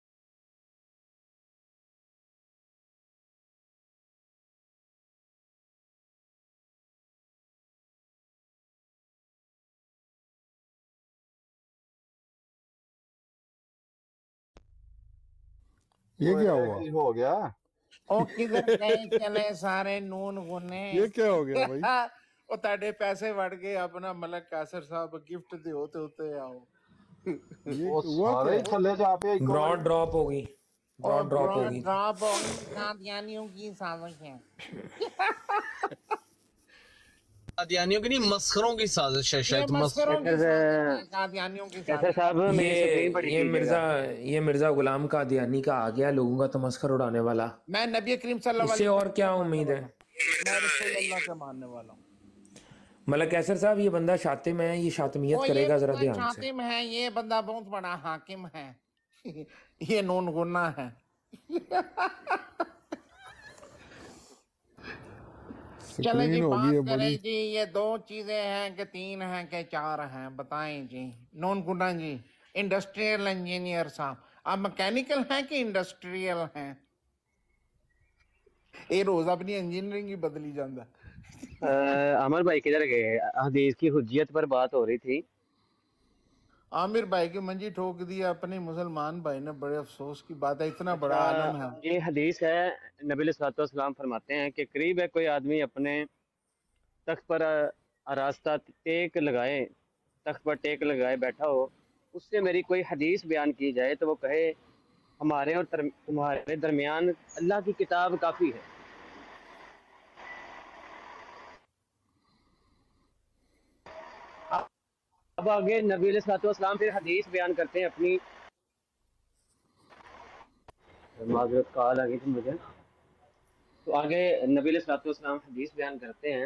ये क्या हुआ हो गया ओ किधर नहीं चले सारे नून गुने ये क्या हो गया भाई ओ ताडे पैसे वड़ गए अपना मलक कासर साहब गिफ्ट दे होते होते आओ ये सारे चले जा पे ग्रॉड ड्रॉप हो गई ड्रॉप हो गई ड्रॉप हो गई ना ध्यान नहीं होगी सावन के कादियानियों की नहीं मस्खरों की साजिश है शायद मस्खरों की साहब ये ये मिर्जा ये मिर्जा गुलाम कादियानी का आ गया लोगों का तमस्खर तो उड़ाने वाला मैं नबी करीम सल्लल्लाहु अलैहि वसल्लम और क्या उम्मीद है मैं रसूल अल्लाह का मानने वाला हूं मलक कैसर साहब ये बंदा शातिम है ये शातमियत करेगा जरा ध्यान से शातिम है ये बंदा बहुत बड़ा हाकिम है ये नून गुना है चले जी बात करें बड़ी। जी ये दो चीजें हैं कि तीन हैं कि चार हैं बताएं जी नोन गुना जी इंडस्ट्रियल इंजीनियर साहब आप मैकेनिकल हैं कि इंडस्ट्रियल हैं ये रोज अपनी इंजीनियरिंग ही बदली ਜਾਂਦਾ अमर भाई किधर गए हदीस की हुजियत पर बात हो रही थी आमिर भाई की मंजी ठोक दी अपने मुसलमान भाई ने बड़े अफसोस की बात है इतना बड़ा अच्छा, आलम है ये हदीस है नबी सलाम फरमाते हैं कि करीब है कोई आदमी अपने तख्त पर रास्ता टेक लगाए तख्त पर टेक लगाए बैठा हो उससे मेरी कोई हदीस बयान की जाए तो वो कहे हमारे और तुम्हारे दरमियान अल्लाह की किताब काफ़ी है अब आगे नबी सलाम फिर हदीस बयान करते हैं अपनी माजरत कॉल आ गई थी मुझे तो आगे नबी सलाम हदीस बयान करते हैं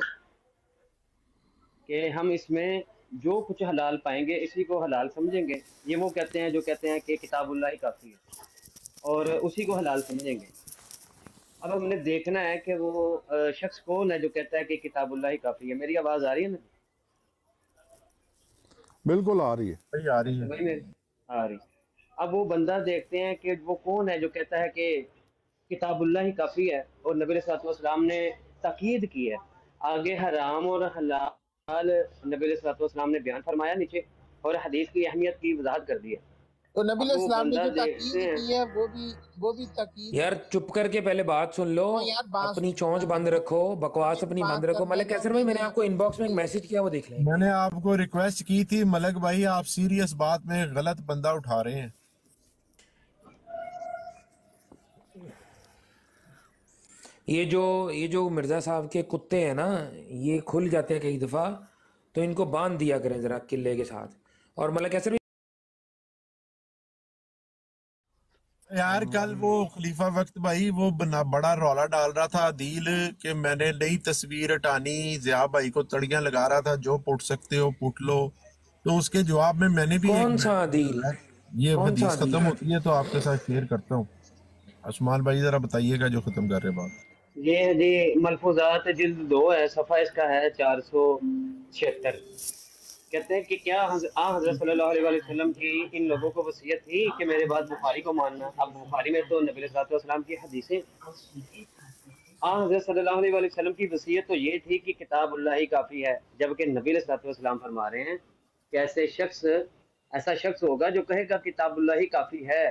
कि हम इसमें जो कुछ हलाल पाएंगे इसी को हलाल समझेंगे ये वो कहते हैं जो कहते हैं कि किताबुल्ला ही काफ़ी है और उसी को हलाल समझेंगे अब हमने देखना है कि वो शख्स कौन है जो कहता है कि किताबुल्ला ही काफ़ी है मेरी आवाज़ आ रही है ना बिल्कुल आ रही है सही आ रही है आ रही अब वो बंदा देखते हैं कि वो कौन है जो कहता है कि किताबुल्ला ही काफ़ी है और नबी सलाम ने तकीद की है आगे हराम और हलाल नबी सलाम ने बयान फरमाया नीचे और हदीस की अहमियत की वजाहत कर दी है तो नबी इस्लाम ने जो तकीद की है वो भी वो भी तकीद यार चुप करके पहले बात सुन लो हाँ अपनी चौंच बंद रखो बकवास अपनी बंद रखो मलिक कैसर भाई मैंने आपको इनबॉक्स में एक मैसेज किया वो देख लें मैंने आपको रिक्वेस्ट की थी मलिक भाई आप सीरियस बात में गलत बंदा उठा रहे हैं ये जो ये जो मिर्ज़ा साहब के कुत्ते हैं ना ये खुल जाते हैं कई दफ़ा तो इनको बांध दिया करें ज़रा किले के साथ और मलिक कैसर यार हम्म, कल वो हम्म। खलीफा वक्त भाई वो बना बड़ा रौला डाल रहा था अदील के मैंने नई तस्वीर हटानी जिया भाई को तड़िया लगा रहा था जो पुट सकते हो पुट लो तो उसके जवाब में मैंने भी कौन सा अदील ये हदीस खत्म होती है तो आपके साथ शेयर करता हूँ आसमान भाई जरा बताइएगा जो खत्म कर रहे बात ये जी मलफूजात जिल्द दो है सफा इसका है चार सौ छिहत्तर कहते हैं कि क्या आ हजरत वसल्लम की इन लोगों को वसीयत थी कि मेरे बाद बुखारी को मानना अब बुखारी में तो नबी सलाम की हदीसें आ हजरत सल्लल्लाहु अलैहि वसल्लम की वसीयत तो ये थी कि किताब ही काफ़ी है जबकि नबी सलाम फरमा रहे हैं कि ऐसे शख्स ऐसा शख्स होगा जो कहेगा किताबुल्ला ही काफ़ी है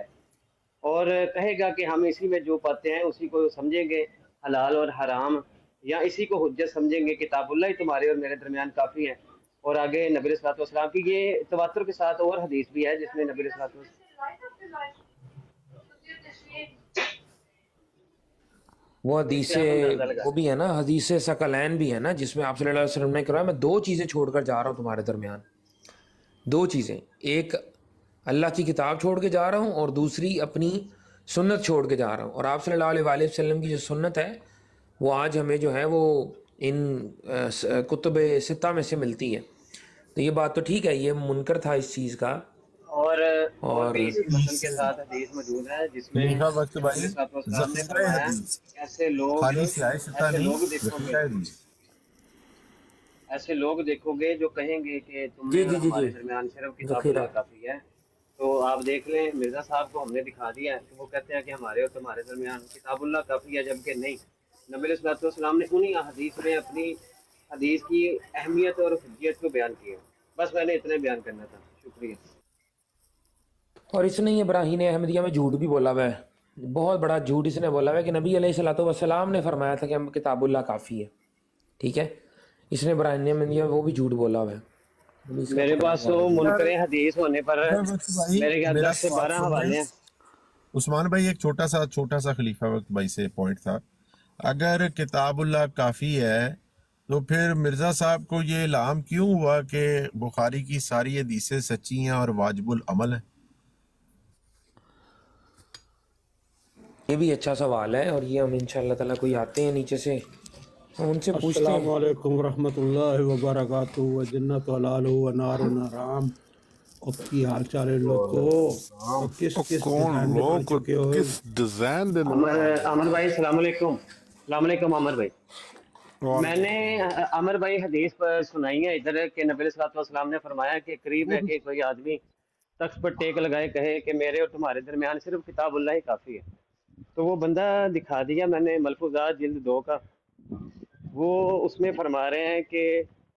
और कहेगा कि हम इसी में जो पाते हैं उसी को समझेंगे हलाल और हराम या इसी को हजत समझेंगे किताबुल्ला ही तुम्हारे और मेरे दरमियान काफ़ी है और आगे नबी सलाम की ये तवातर के साथ और हदीस भी है जिसमें नबी वो हदीस वो भी है ना हदीस सकलैन भी है ना जिसमें आप सल्लल्लाहु अलैहि वसल्लम ने कहा मैं दो चीज़ें छोड़कर जा रहा हूँ तुम्हारे दरमियान दो चीज़ें एक अल्लाह की किताब छोड़ के जा रहा हूँ और दूसरी अपनी सुन्नत छोड़ के जा रहा हूँ और आप सल्लल्लाहु अलैहि वसल्लम की जो सुन्नत है वो आज हमें जो है वो इन कुतुब सिता में से मिलती है तो ये बात तो ठीक है ये मुनकर था इस चीज का और और के साथ है जिसमें तो तो ऐसे लोग ऐसे लोग देखोगे जो कहेंगे कि तुमने दरमियान सिर्फ किताब काफी है तो आप देख लें मिर्जा साहब को हमने दिखा दिया है वो कहते हैं कि हमारे और तुम्हारे दरमियान किताबुल्ला काफी है जबकि नहीं नबी सलाम ने उन्हीं हदीस में अपनी हदीस की अहमियत और हजियत को बयान किया बस मैंने इतना बयान करना था शुक्रिया और इसने इब्राहिम अहमदिया में झूठ भी बोला हुआ है बहुत बड़ा झूठ इसने बोला हुआ है कि नबी सलाम ने फरमाया था कि हम किताबुल्ला काफ़ी है ठीक है इसने इब्राहिम अहमदिया में वो भी झूठ बोला हुआ है मेरे पास तो मुनकर हदीस होने पर मेरे ख्याल से बारह हवाले हैं उस्मान भाई एक छोटा सा छोटा सा खलीफा वक्त भाई से पॉइंट था अगर किताबुल्ला काफ़ी है तो फिर मिर्ज़ा साहब को ये इलाम क्यों हुआ कि बुखारी की सारी हदीसें सच्ची हैं और वाजबुल अमल हैं ये भी अच्छा सवाल है और ये हम इंशाल्लाह ताला कोई आते हैं नीचे से उनसे पूछते हैं वालेकुम रहमतुल्लाहि व व जन्नत हलाल व नार नाराम ਕੀ हालचाल है ਹੈ ਲੋਕੋ किस ਕਿਸ ਕੌਣ ਲੋਕ ਕਿਸ ਡਿਜ਼ਾਈਨ ਦੇ ਅਮਰ ਅਮਰ ਭਾਈ ਅਸਲਾਮ ਅਲੈਕੁਮ ਅਸਲਾਮ ਅਲੈਕੁਮ ਅਮਰ मैंने अमर भाई हदीस पर सुनाई है इधर के नबी सलाम ने फरमाया कि करीब है कि कोई आदमी तख्त पर टेक लगाए कहे कि मेरे और तुम्हारे दरमियान सिर्फ किताबुल्ला ही काफ़ी है तो वो बंदा दिखा दिया मैंने मलफूजा जल्द दो का वो उसमें फरमा रहे हैं कि